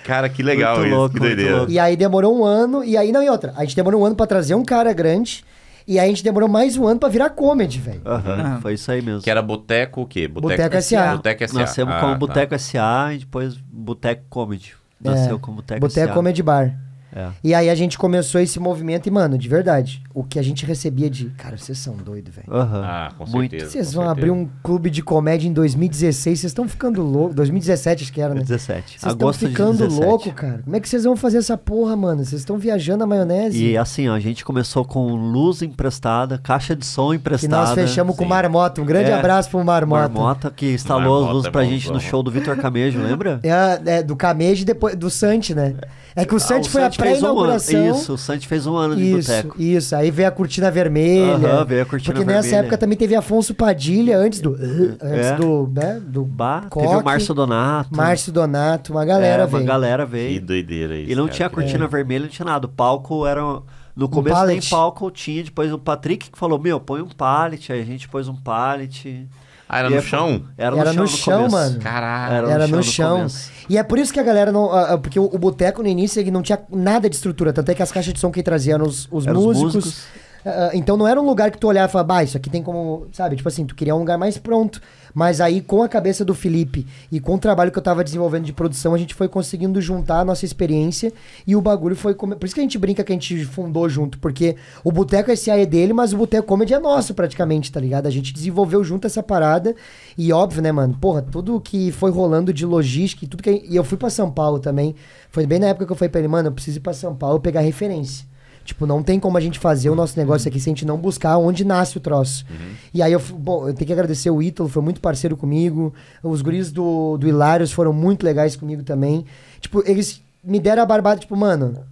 Cara, que legal muito isso. Louco, que doideira. Louco. E aí demorou um ano, e aí não, e outra. A gente demorou um ano pra trazer um cara grande. E aí a gente demorou mais um ano pra virar comedy, velho. Uhum, uhum. Foi isso aí mesmo. Que era Boteco o quê? Boteco SA. Boteco SA. Nascemos ah, como tá. Boteco SA e depois Boteco Comedy. É. Nasceu é, como Boteco SA. Boteco Comedy Bar. É. E aí a gente começou esse movimento e, mano, de verdade, o que a gente recebia de. Cara, vocês são doidos, velho. Uhum. Ah, com Muito. certeza. Vocês vão certeza. abrir um clube de comédia em 2016, vocês estão ficando louco. 2017, acho que era, né? 2017. Vocês estão ficando louco, cara. Como é que vocês vão fazer essa porra, mano? Vocês estão viajando a maionese? E assim, ó, a gente começou com luz emprestada, caixa de som emprestada. E nós fechamos com o Marmota. Um grande é. abraço pro Marmota. Marmota que instalou Marmota as luzes é pra gente bom. no show do Vitor Camejo, lembra? É, é, do Camejo e depois do Santi, né? É que o ah, Santi foi Santi a fez um ano. Isso, o Santos fez um ano de isso, boteco. Isso, aí veio a cortina vermelha. Aham, uhum, veio a cortina porque vermelha. Porque nessa época também teve Afonso Padilha, antes do. Eh, é. antes é. do. Né, do bah, Coque, teve o Márcio Donato. Márcio Donato, uma é, galera é, veio. Uma galera veio. Que doideira isso. E não cara. tinha cortina é. vermelha, não tinha nada. O palco era. No começo um nem palco tinha, depois o Patrick que falou: Meu, põe um pallet. Aí a gente pôs um pallet. Ah, era e no é, chão? Era no era chão, no chão mano. Caralho. Era, era, no chão. No chão. E é por isso que a galera não... porque o, o boteco no início ele não tinha nada de estrutura. Tanto é que as caixas de som que traziam os, os músicos. Os músicos. Ah, ah, então não era um lugar que tu olhava e falava, isso aqui tem como, sabe? Tipo assim, tu queria um lugar mais pronto. Mas aí, com a cabeça do Felipe e com o trabalho que eu tava desenvolvendo de produção, a gente foi conseguindo juntar a nossa experiência e o bagulho foi. Come... Por isso que a gente brinca que a gente fundou junto, porque o Boteco SA é dele, mas o Boteco Comedy é nosso praticamente, tá ligado? A gente desenvolveu junto essa parada e óbvio, né, mano? Porra, tudo que foi rolando de logística e tudo que. E eu fui para São Paulo também. Foi bem na época que eu falei pra ele, mano, eu preciso ir pra São Paulo pegar referência. Tipo, não tem como a gente fazer o nosso negócio aqui se a gente não buscar onde nasce o troço. Uhum. E aí eu, bom, eu tenho que agradecer o Ítalo, foi muito parceiro comigo. Os guris do, do Hilários foram muito legais comigo também. Tipo, eles me deram a barbada, tipo, mano,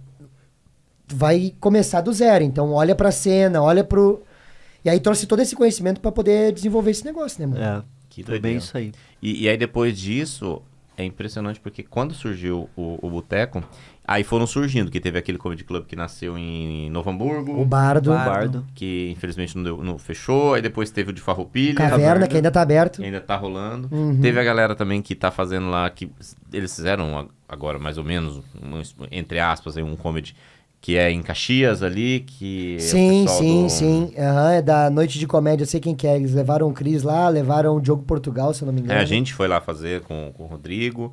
vai começar do zero. Então olha pra cena, olha pro. E aí trouxe todo esse conhecimento para poder desenvolver esse negócio, né, mano? É, que foi bem isso aí. E, e aí depois disso, é impressionante porque quando surgiu o, o Boteco, Aí foram surgindo, que teve aquele comedy club que nasceu em Novo Hamburgo. O Bardo. O Bardo. Que infelizmente não, deu, não fechou. Aí depois teve o de Farroupilha. Caverna, que ainda tá aberto. Que ainda tá rolando. Uhum. Teve a galera também que tá fazendo lá, que eles fizeram agora mais ou menos, entre aspas, um comedy que é em Caxias ali, que é Sim, é sim, do... sim. Uhum, é da Noite de Comédia, sei quem que é. Eles levaram o Cris lá, levaram o Diogo Portugal, se eu não me engano. É, a gente foi lá fazer com, com o Rodrigo.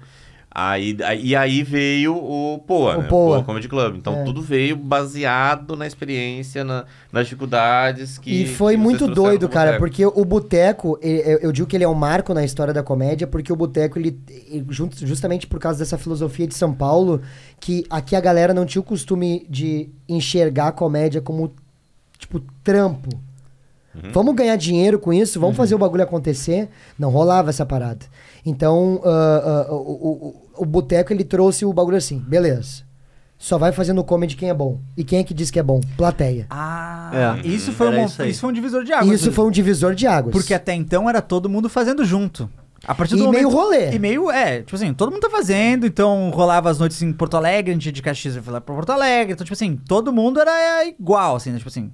Aí, e aí veio o Poa, o né? Poa. O Poa Comedy Club. Então é. tudo veio baseado na experiência, na, nas dificuldades que. E foi que muito doido, cara, porque o Boteco, eu, eu, digo que ele é um marco na história da comédia, porque o Boteco, ele, justamente por causa dessa filosofia de São Paulo, que aqui a galera não tinha o costume de enxergar a comédia como, tipo, trampo. Uhum. Vamos ganhar dinheiro com isso, vamos uhum. fazer o bagulho acontecer. Não rolava essa parada. Então, uh, uh, o, o, o Boteco, ele trouxe o bagulho assim, beleza. Só vai fazendo comedy quem é bom. E quem é que diz que é bom? Plateia. Ah, é. isso, foi um, isso, isso, foi um divisor de águas. Isso foi um divisor de águas. Porque até então era todo mundo fazendo junto. A partir do e momento, meio rolê. E meio, é, tipo assim, todo mundo tá fazendo, então rolava as noites em Porto Alegre, a gente ia de Caxias pra Porto Alegre, então, tipo assim, todo mundo era igual, assim, né? Tipo assim.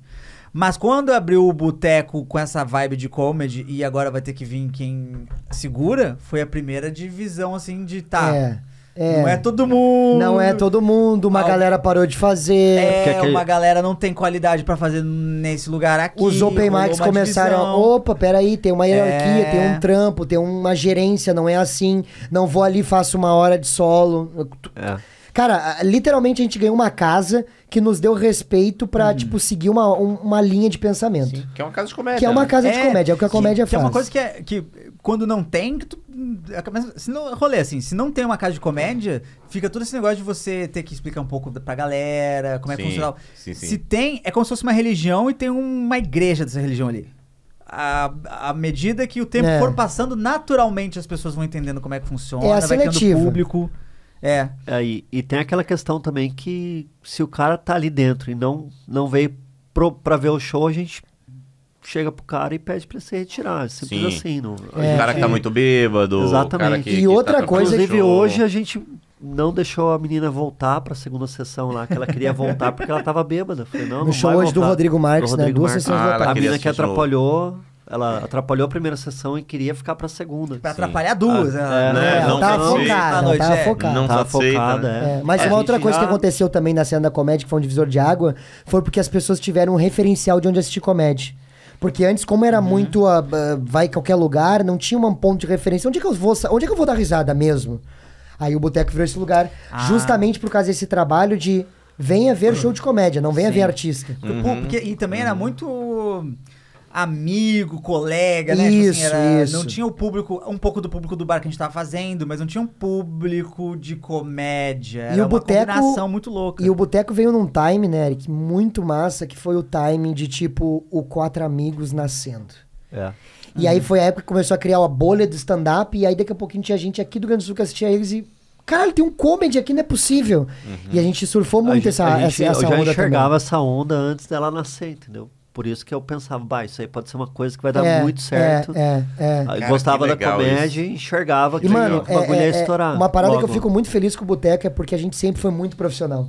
Mas quando abriu o boteco com essa vibe de comedy e agora vai ter que vir quem segura, foi a primeira divisão, assim, de tá. É. É. Não é todo mundo. Não é todo mundo. Uma galera parou de fazer. É, uma galera não tem qualidade para fazer nesse lugar aqui. Os open mics começaram. A, Opa, peraí, tem uma hierarquia, é... tem um trampo, tem uma gerência, não é assim. Não vou ali, faço uma hora de solo. É. Cara, literalmente a gente ganhou uma casa que nos deu respeito pra, uhum. tipo, seguir uma, um, uma linha de pensamento. Sim, que é uma casa de comédia. Que é uma né? casa de é, comédia, é o que a comédia que, faz. Que é uma coisa que, é, que quando não tem, tu, se não, rolê assim, se não tem uma casa de comédia, fica todo esse negócio de você ter que explicar um pouco pra galera, como é que funcional. Se tem, é como se fosse uma religião e tem uma igreja dessa religião ali. À medida que o tempo é. for passando, naturalmente as pessoas vão entendendo como é que funciona, é vai criando público. É. Aí, e tem aquela questão também que se o cara tá ali dentro e não, não veio pro, pra ver o show, a gente chega pro cara e pede pra se retirar. Simples Sim. assim. Não, é, o cara que tá muito bêbado. Exatamente. Que, e que tá outra tá coisa... Inclusive, show. hoje a gente não deixou a menina voltar para a segunda sessão lá, que ela queria voltar porque ela estava bêbada. Falei, não, no não show hoje voltar. do Rodrigo Marques, né? Rodrigo né? Duas sessões ah, A menina que atrapalhou, ela é. atrapalhou a primeira sessão e queria ficar pra segunda. Pra atrapalhar duas, ah, né? É, não tava focada, tá tava é. focada. Não tava focada, né? é. Mas a é. uma outra coisa já... que aconteceu também na cena da comédia, que foi um divisor de água, foi porque as pessoas tiveram um referencial de onde assistir comédia. Porque antes, como era uhum. muito uh, uh, vai qualquer lugar, não tinha um ponto de referência. Onde é que eu vou, onde é que eu vou dar risada mesmo? Aí o boteco virou esse lugar, ah. justamente por causa desse trabalho de venha ver show de comédia, não venha Sim. ver artista. Uhum. Porque, e também uhum. era muito amigo, colega, né? Isso, tipo assim, era, isso. Não tinha o público, um pouco do público do bar que a gente tava fazendo, mas não tinha um público de comédia. Era e o uma boteco, combinação muito louca. E o Boteco veio num time, né, Eric, muito massa, que foi o timing de, tipo, o Quatro Amigos nascendo. É. E uhum. aí foi a época que começou a criar uma bolha do stand-up, e aí daqui a pouquinho tinha gente aqui do Grande Sul que assistia eles e caralho, tem um comedy aqui, não é possível. Uhum. E a gente surfou muito a essa, gente, essa, essa, eu já enxergava também. essa onda antes dela nascer, entendeu? Por isso que eu pensava, bah, isso aí pode ser uma coisa que vai dar é, muito é, certo. É, é, é. gostava da comédia isso. e enxergava que e, mano, o bagulho é, ia é, é estourar. Uma parada logo. que eu fico muito feliz com o Boteco é porque a gente sempre foi muito profissional.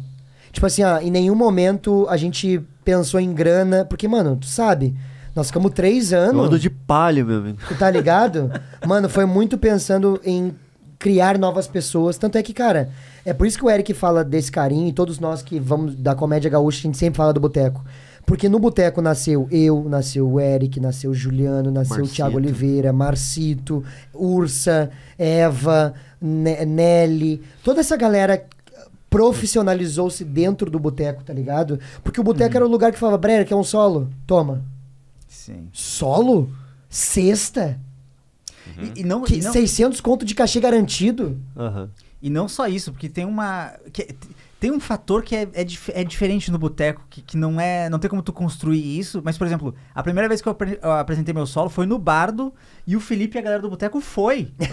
Tipo assim, ah em nenhum momento a gente pensou em grana, porque, mano, tu sabe, nós ficamos três anos. Mano de palho, meu amigo. Tu tá ligado? mano, foi muito pensando em criar novas pessoas. Tanto é que, cara, é por isso que o Eric fala desse carinho e todos nós que vamos da comédia gaúcha, a gente sempre fala do boteco. Porque no boteco nasceu eu, nasceu o Eric, nasceu o Juliano, nasceu Marcito. o Thiago Oliveira, Marcito, Ursa, Eva, ne Nelly. Toda essa galera profissionalizou-se dentro do boteco, tá ligado? Porque o boteco hum. era o lugar que falava, Brenner, quer um solo? Toma. Sim. Solo? Sexta? Uhum. E, e, não, que, e não... 600 conto de cachê garantido? Aham. Uhum. E não só isso, porque tem uma. Que, tem um fator que é, é, dif é diferente no boteco, que, que não é. Não tem como tu construir isso. Mas, por exemplo, a primeira vez que eu, apre eu apresentei meu solo foi no Bardo e o Felipe e a galera do boteco foi.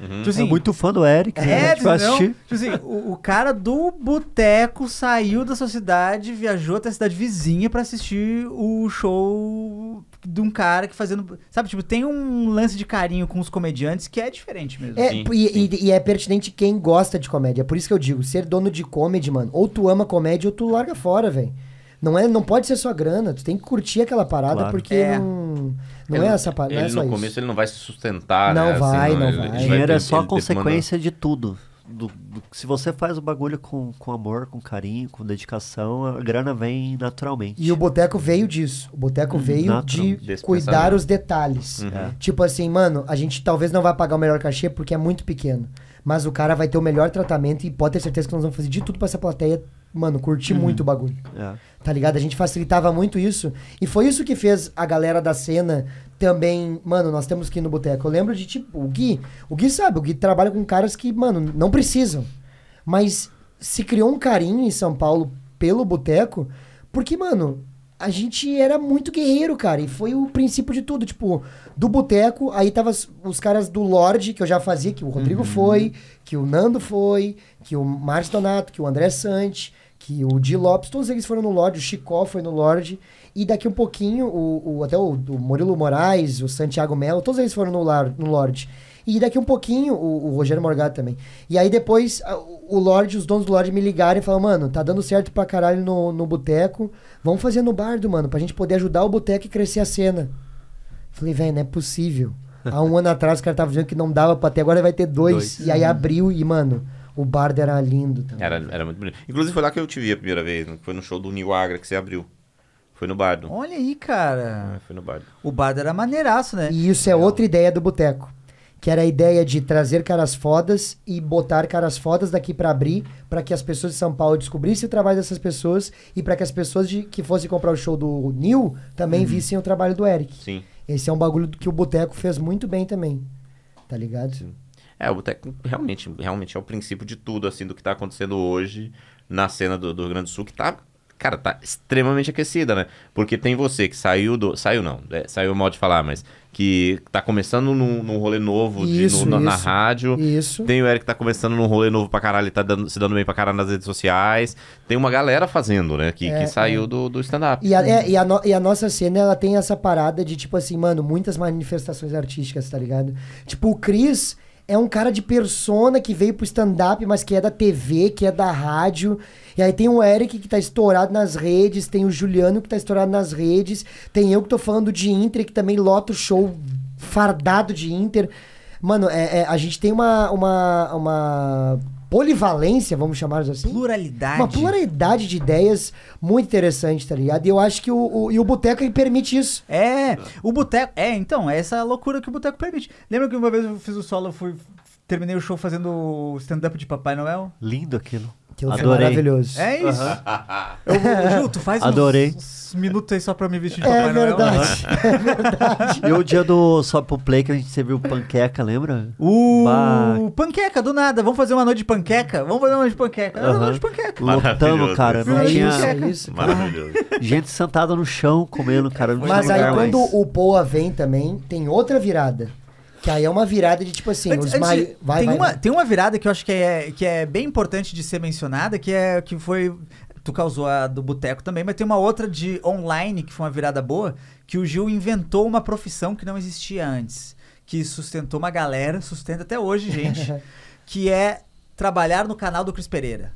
Uhum. uhum. assim, é muito fã do Eric, né? É, tipo, tipo, assistir. Tipo assim, o, o, cara do boteco saiu da sua cidade, viajou até a cidade vizinha para assistir o show de um cara que fazendo. Sabe, tipo, tem um lance de carinho com os comediantes que é diferente mesmo. É, sim, e, sim. E, e, é pertinente quem gosta de comédia. É por isso que eu digo, ser dono de comedy, mano, ou tu ama comédia ou tu larga fora, velho. Não, é, não pode ser só grana, tu tem que curtir aquela parada claro. porque é. não, não ele, é essa parada. É ele é no isso. começo ele não vai se sustentar, não né? Assim, vai, assim, não, não, é, vai, não vai. Dinheiro é só consequência de tudo do, do, se você faz o bagulho com, com amor, com carinho, com dedicação, a grana vem naturalmente. E o Boteco veio disso. O Boteco hum, veio Natural, de cuidar os detalhes. Uhum. É. Tipo assim, mano, a gente talvez não vai pagar o melhor cachê porque é muito pequeno. Mas o cara vai ter o melhor tratamento e pode ter certeza que nós vamos fazer de tudo pra essa plateia, mano, curtir uhum. muito o bagulho. É. Tá ligado? A gente facilitava muito isso. E foi isso que fez a galera da cena também, mano, nós temos que ir no boteco. Eu lembro de, tipo, o Gui. O Gui sabe, o Gui trabalha com caras que, mano, não precisam. Mas se criou um carinho em São Paulo pelo boteco, porque, mano, a gente era muito guerreiro, cara. E foi o princípio de tudo. Tipo, do boteco, aí tava os caras do Lorde, que eu já fazia, que o Rodrigo uhum. foi, que o Nando foi, que o Márcio Donato, que o André Sante, que o Di Lopes, todos eles foram no Lorde, o Chicó foi no Lorde. E daqui um pouquinho, o, o até o, o, Murilo Moraes, o Santiago Melo, todos eles foram no, lar, no Lorde. E daqui um pouquinho, o, o Rogério Morgado também. E aí depois, o Lorde, os donos do Lorde me ligaram e falaram, mano, tá dando certo pra caralho no, no boteco. Vamos fazer no bardo, mano, pra gente poder ajudar o boteco e crescer a cena. Falei, velho, não é possível. Há um ano atrás o cara tava dizendo que não dava pra ter, agora vai ter dois. dois. E aí uhum. abriu e, mano, o bardo era lindo também. Era, era muito bonito. Inclusive foi lá que eu te vi a primeira vez, foi no show do Niwagra que você abriu. Foi no Bardo. Olha aí, cara. É, foi no Bardo. O Bardo era maneiraço, né? E isso é outra ideia do Boteco. Que era a ideia de trazer caras fodas e botar caras fodas daqui para abrir, para que as pessoas de São Paulo descobrissem o trabalho dessas pessoas e para que as pessoas de, que fossem comprar o show do Nil também uhum. vissem o trabalho do Eric. Sim. Esse é um bagulho que o Boteco fez muito bem também. Tá ligado? Sim. É, o Boteco realmente, realmente é o princípio de tudo, assim, do que tá acontecendo hoje na cena do, do Rio Grande do Sul, que tá cara, tá extremamente aquecida, né? Porque tem você que saiu do. Saiu não, é, saiu mal de falar, mas. Que tá começando num, num rolê novo de, isso, no, na, isso, na rádio. Isso. Tem o Eric que tá começando num rolê novo pra caralho e tá dando, se dando bem pra caralho nas redes sociais. Tem uma galera fazendo, né? Que, é, que saiu é. do, do stand-up. E, a, é, e, no, e a nossa cena, ela tem essa parada de, tipo assim, mano, muitas manifestações artísticas, tá ligado? Tipo, o Cris é um cara de persona que veio pro stand-up, mas que é da TV, que é da rádio. E aí tem o Eric que tá estourado nas redes, tem o Juliano que tá estourado nas redes, tem eu que tô falando de Inter, que também lota o show fardado de Inter. Mano, é, é, a gente tem uma, uma, uma polivalência, vamos chamar assim. Pluralidade. Uma pluralidade de ideias muito interessante, tá ligado? E eu acho que o, o e o Boteco permite isso. É, o Boteco. É, então, é essa loucura que o Boteco permite. Lembra que uma vez eu fiz o solo, fui, terminei o show fazendo stand-up de Papai Noel? Lindo aquilo. Aquilo Adorei. foi maravilhoso. É isso. Uhum. Eu, Ju, tu faz Adorei. Uns, uns, minutos aí só pra me vestir de é Papai verdade, Noel. É verdade. E o dia do Só Pro Play que a gente serviu panqueca, lembra? o bah. panqueca, do nada. Vamos fazer uma noite de panqueca? Vamos fazer uma noite de panqueca. Uhum. Uma noite de panqueca. Lotamos, cara. Não é tinha... Isso, é Maravilhoso. Gente sentada no chão comendo, cara. Mas aí quando mais. o Poa vem também, tem outra virada. Que aí é uma virada de tipo assim, antes, os mai... vai, tem, vai, uma, vai. tem uma virada que eu acho que é, que é bem importante de ser mencionada, que é que foi. Tu causou a do boteco também, mas tem uma outra de online que foi uma virada boa, que o Gil inventou uma profissão que não existia antes. Que sustentou uma galera, sustenta até hoje, gente. que é trabalhar no canal do Cris Pereira.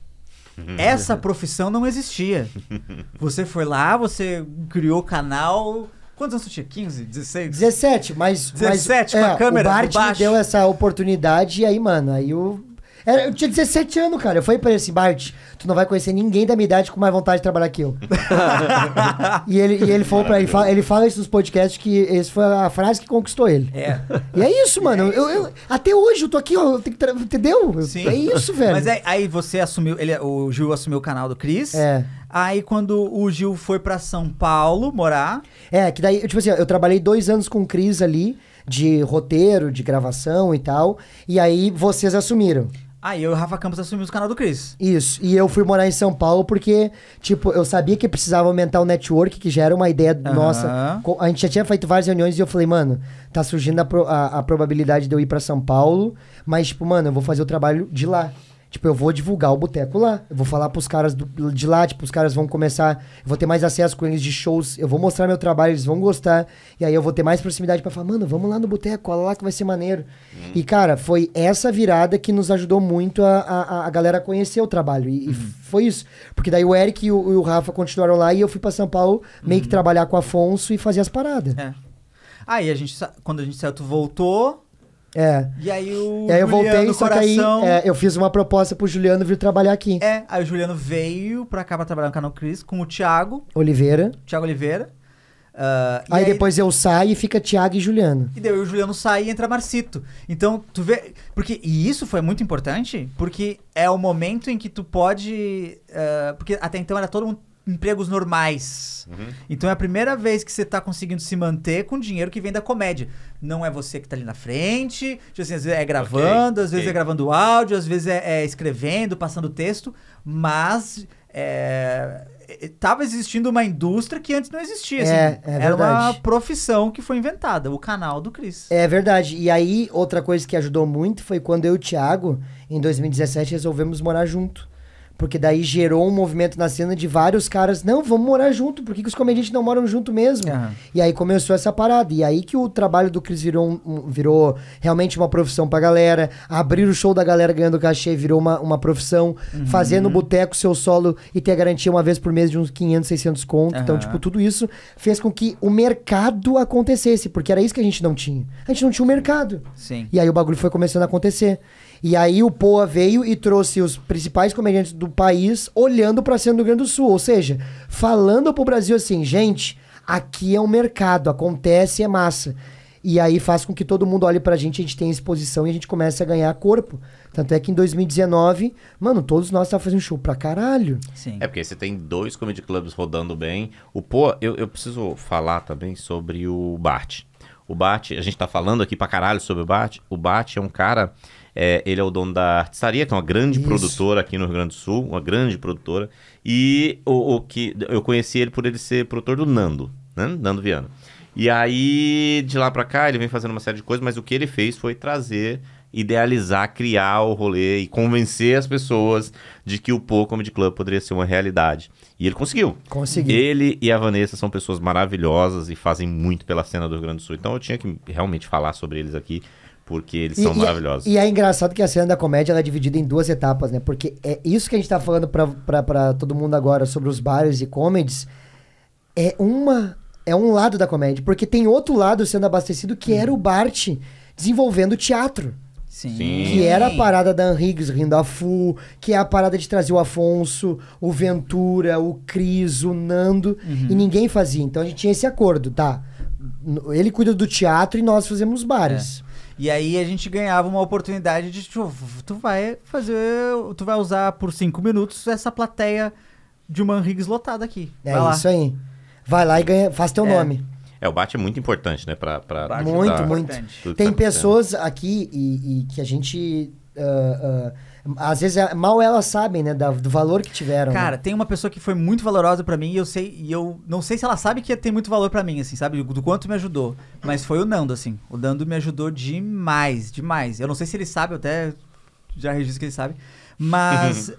Hum. Essa profissão não existia. Você foi lá, você criou canal, Quantos anos você tinha? 15, 16? 17, mas. 17 mas, com é, a câmera. O Bart me deu essa oportunidade e aí, mano, aí o. Era, é, eu tinha 17 anos, cara. Eu falei pra ele assim, Bart, tu não vai conhecer ninguém da minha idade com mais vontade de trabalhar que eu. e ele, e ele falou pra ele fala, ele fala isso nos podcasts que essa foi a frase que conquistou ele. É. E é isso, mano. É isso. Eu, eu, até hoje eu tô aqui, ó, eu tenho que tra... entendeu? Sim. É isso, velho. Mas aí, aí você assumiu, ele, o Gil assumiu o canal do Cris. É. Aí quando o Gil foi para São Paulo morar. É, que daí, tipo assim, eu trabalhei dois anos com o Cris ali, de roteiro, de gravação e tal. E aí vocês assumiram. Aí eu e o Rafa Campos assumimos o canal do Cris. Isso. E eu fui morar em São Paulo porque, tipo, eu sabia que precisava aumentar o network, que já era uma ideia uhum. nossa. A gente já tinha feito várias reuniões e eu falei, mano, tá surgindo a, pro, a, a probabilidade de eu ir para São Paulo, mas, tipo, mano, eu vou fazer o trabalho de lá. Tipo, eu vou divulgar o boteco lá. Eu vou falar pros caras do, de lá, tipo, os caras vão começar. Eu vou ter mais acesso com eles de shows. Eu vou mostrar meu trabalho, eles vão gostar. E aí eu vou ter mais proximidade para falar, mano, vamos lá no boteco, olha lá que vai ser maneiro. Uhum. E, cara, foi essa virada que nos ajudou muito a, a, a galera conhecer o trabalho. E, e, uhum. foi isso. Porque daí o Eric e o, e o, Rafa continuaram lá e eu fui pra São Paulo meio que uhum. trabalhar com o Afonso e fazer as paradas. É. Aí a gente, quando a gente certo voltou. É. E aí o. E aí eu Juliano voltei, só coração... que aí é, eu fiz uma proposta pro Juliano vir trabalhar aqui. É, aí o Juliano veio pra cá pra trabalhar no canal Cris com o Thiago. Oliveira. Thiago Oliveira. Uh, aí, aí, depois eu saio e fica Thiago e Juliano. E daí o Juliano sai e entra Marcito. Então, tu vê. Porque, e isso foi muito importante, porque é o momento em que tu pode. Uh, porque até então era todo mundo empregos normais. Uhum. Então é a primeira vez que você está conseguindo se manter com dinheiro que vem da comédia. Não é você que está ali na frente, tipo assim, às vezes é gravando, okay. às vezes okay. é gravando áudio, às vezes é, é escrevendo, passando texto, mas é, é tava existindo uma indústria que antes não existia. É, assim, é, é era uma profissão que foi inventada, o canal do Cris. É verdade. E aí, outra coisa que ajudou muito foi quando eu e o Thiago, em 2017, resolvemos morar junto. Porque daí gerou um movimento na cena de vários caras. Não, vamos morar junto. Por que, que os comediantes não moram junto mesmo? Uhum. E aí começou essa parada. E aí que o trabalho do Cris virou, um, virou realmente uma profissão pra galera. Abrir o show da galera ganhando cachê virou uma, uma profissão. Uhum. Fazer no boteco seu solo e ter a garantia uma vez por mês de uns 500, 600 conto. Uhum. Então, tipo, tudo isso fez com que o mercado acontecesse. Porque era isso que a gente não tinha. A gente não tinha o um mercado. Sim. E aí o bagulho foi começando a acontecer. E aí o Poa veio e trouxe os principais comediantes do país olhando para cena do Rio Grande do Sul, ou seja, falando pro Brasil assim, gente, aqui é um mercado, acontece, é massa. E aí faz com que todo mundo olhe pra gente, a gente tem exposição e a gente começa a ganhar corpo. Tanto é que em 2019, mano, todos nós estávamos fazendo show pra caralho. Sim. É porque você tem dois comedy clubs rodando bem. O Poa, eu, eu preciso falar também sobre o Bart. O Bart, a gente tá falando aqui pra caralho sobre o Bart. O Bart é um cara é, ele é o dono da Artistaria, que é uma grande Isso. produtora aqui no Rio Grande do Sul, uma grande produtora. E o, o, que eu conheci ele por ele ser produtor do Nando, né? Nando Viana. E aí, de lá pra cá, ele vem fazendo uma série de coisas, mas o que ele fez foi trazer, idealizar, criar o rolê e convencer as pessoas de que o Pô Comedy Club poderia ser uma realidade. E ele conseguiu. Conseguiu. Ele e a Vanessa são pessoas maravilhosas e fazem muito pela cena do Rio Grande do Sul. Então eu tinha que realmente falar sobre eles aqui porque eles e, são e é- maravilhosos. É, e é engraçado que a cena da comédia é dividida em duas etapas, né? Porque é isso que a gente tá falando para todo mundo agora sobre os bares e comedies. É uma. É um lado da comédia. Porque tem outro lado sendo abastecido que era o uhum. Bart desenvolvendo teatro. Sim. Que era a parada da Henrigues rindo a full, que é a parada de trazer o Afonso, o Ventura, o Cris, o Nando. Uhum. E ninguém fazia. Então a gente tinha esse acordo, tá? Ele cuida do teatro e nós fazemos bares. É. E aí a gente ganhava uma oportunidade de, tipo, tu vai fazer, tu vai usar por cinco minutos essa plateia de uma Riggs lotada aqui. É vai é lá. isso aí. Vai lá e ganha, faz teu é. nome. É, o bate é muito importante, né? pra, pra muito, muito. Tem tá pessoas aqui e, e, que a gente... Uh, uh, às vezes, é, mal elas sabem, né? do valor que tiveram. Cara, né? tem uma pessoa que foi muito valorosa para mim e eu sei, e eu não sei se ela sabe que tem muito valor para mim, assim, sabe? Do quanto me ajudou. Mas foi o Nando, assim. O Nando me ajudou demais, demais. Eu não sei se ele sabe, eu até já registro que ele sabe. Mas, uh,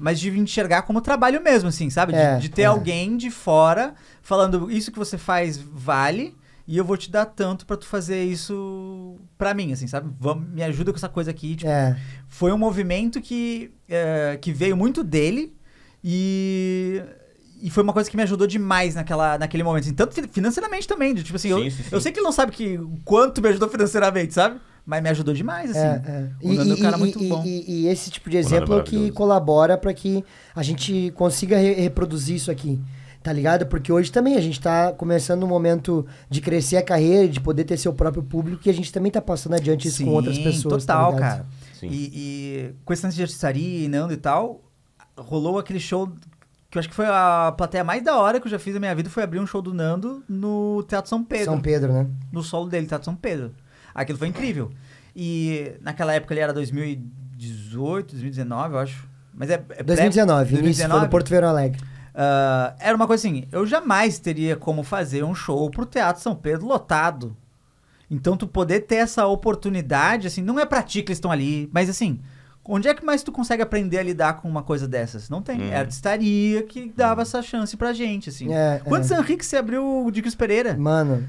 mas de enxergar como trabalho mesmo, assim, sabe? De, é, de ter é. alguém de fora falando isso que você faz vale e eu vou te dar tanto para tu fazer isso para mim, assim, sabe? Vamos, me ajuda com essa coisa aqui. Tipo, é. Foi um movimento que, é, que veio muito dele e, e foi uma coisa que me ajudou demais naquela, naquele momento. Assim, tanto financeiramente também, de, tipo assim, sim, eu, sim, sim. eu sei que ele não sabe que, quanto me ajudou financeiramente, sabe? Mas me ajudou demais, assim. É, é. O Nando é um cara e, muito e, bom. E, e, esse tipo de é exemplo é o que colabora para que a gente consiga re reproduzir isso aqui tá ligado? Porque hoje também a gente tá começando um momento de crescer a carreira, de poder ter seu próprio público, e a gente também tá passando adiante isso Sim, com outras pessoas. Tá total, tá cara. Sim. E, e com esse lance de artistaria e Nando e tal, rolou aquele show que eu acho que foi a plateia mais da hora que eu já fiz na minha vida, foi abrir um show do Nando no Teatro São Pedro. São Pedro, né? No solo dele, Teatro São Pedro. Aquilo foi incrível. E naquela época ele era 2018, 2019, eu acho. Mas é, é 2019, pré, 2019, início foi no Porto Verão Alegre. Uh, era uma coisa assim, eu jamais teria como fazer um show pro Teatro São Pedro lotado. Então tu poder ter essa oportunidade, assim, não é pra ti que eles estão ali, mas assim, onde é que mais tu consegue aprender a lidar com uma coisa dessas? Não tem. É hum. Era estaria que dava hum. essa chance pra gente, assim. É, Quando é. Henrique se abriu o Dicas Pereira? Mano,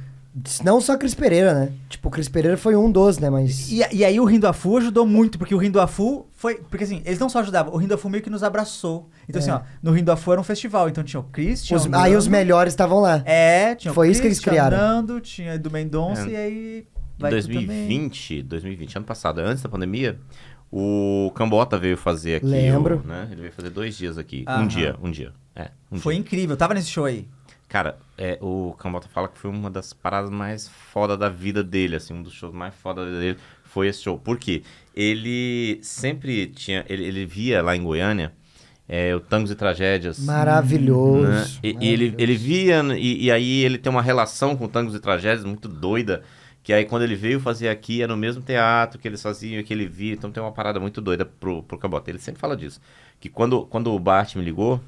não só Cris Pereira, né? Tipo, Cris Pereira foi um dos, né? Mas. E, e aí o Rindo Afu ajudou muito, porque o Rindo Afu foi. Porque assim, eles não só ajudavam, o Rindo Afu meio que nos abraçou. Então, assim, é. assim, ó, no Rindo Afu era um festival, então tinha o Cris, tinha os, o Aí os melhores estavam lá. É, tinha foi o Chris, isso que eles criaram. Tinha o Nando, tinha do Mendonça, é. e aí. Vai 2020, 2020, ano passado, antes da pandemia, o Cambota veio fazer aqui. Lembro. O, né? Ele veio fazer dois dias aqui. Aham. Um dia, um dia. É, um foi dia. incrível, tava nesse show aí. Cara, é, o Cambota fala que foi uma das paradas mais foda da vida dele, assim, um dos shows mais foda dele foi esse show. Por quê? Ele sempre tinha. Ele, ele via lá em Goiânia é, o Tangos e Tragédias. Maravilhoso. Né? E, maravilhoso. ele, ele via, né, e, e, aí ele tem uma relação com Tangos e Tragédias muito doida. Que aí quando ele veio fazer aqui, era no mesmo teatro que ele sozinho que ele via. Então tem uma parada muito doida pro, pro Cabota. Ele sempre fala disso. Que quando, quando o Bart me ligou,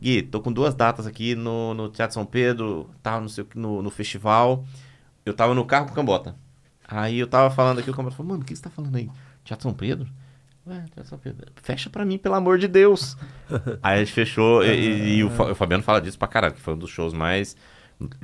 Gui, tô com duas datas aqui no, no Teatro São Pedro, tava no, no, no festival. Eu tava no carro com o Cambota. Aí eu tava falando aqui, o Cambota falou, mano, o que você tá falando aí? Teatro São Pedro? Ué, Teatro São Pedro. Fecha pra mim, pelo amor de Deus. aí a gente fechou, e, e, e o, ah. o, Fabiano fala disso pra caralho, que foi um dos shows mais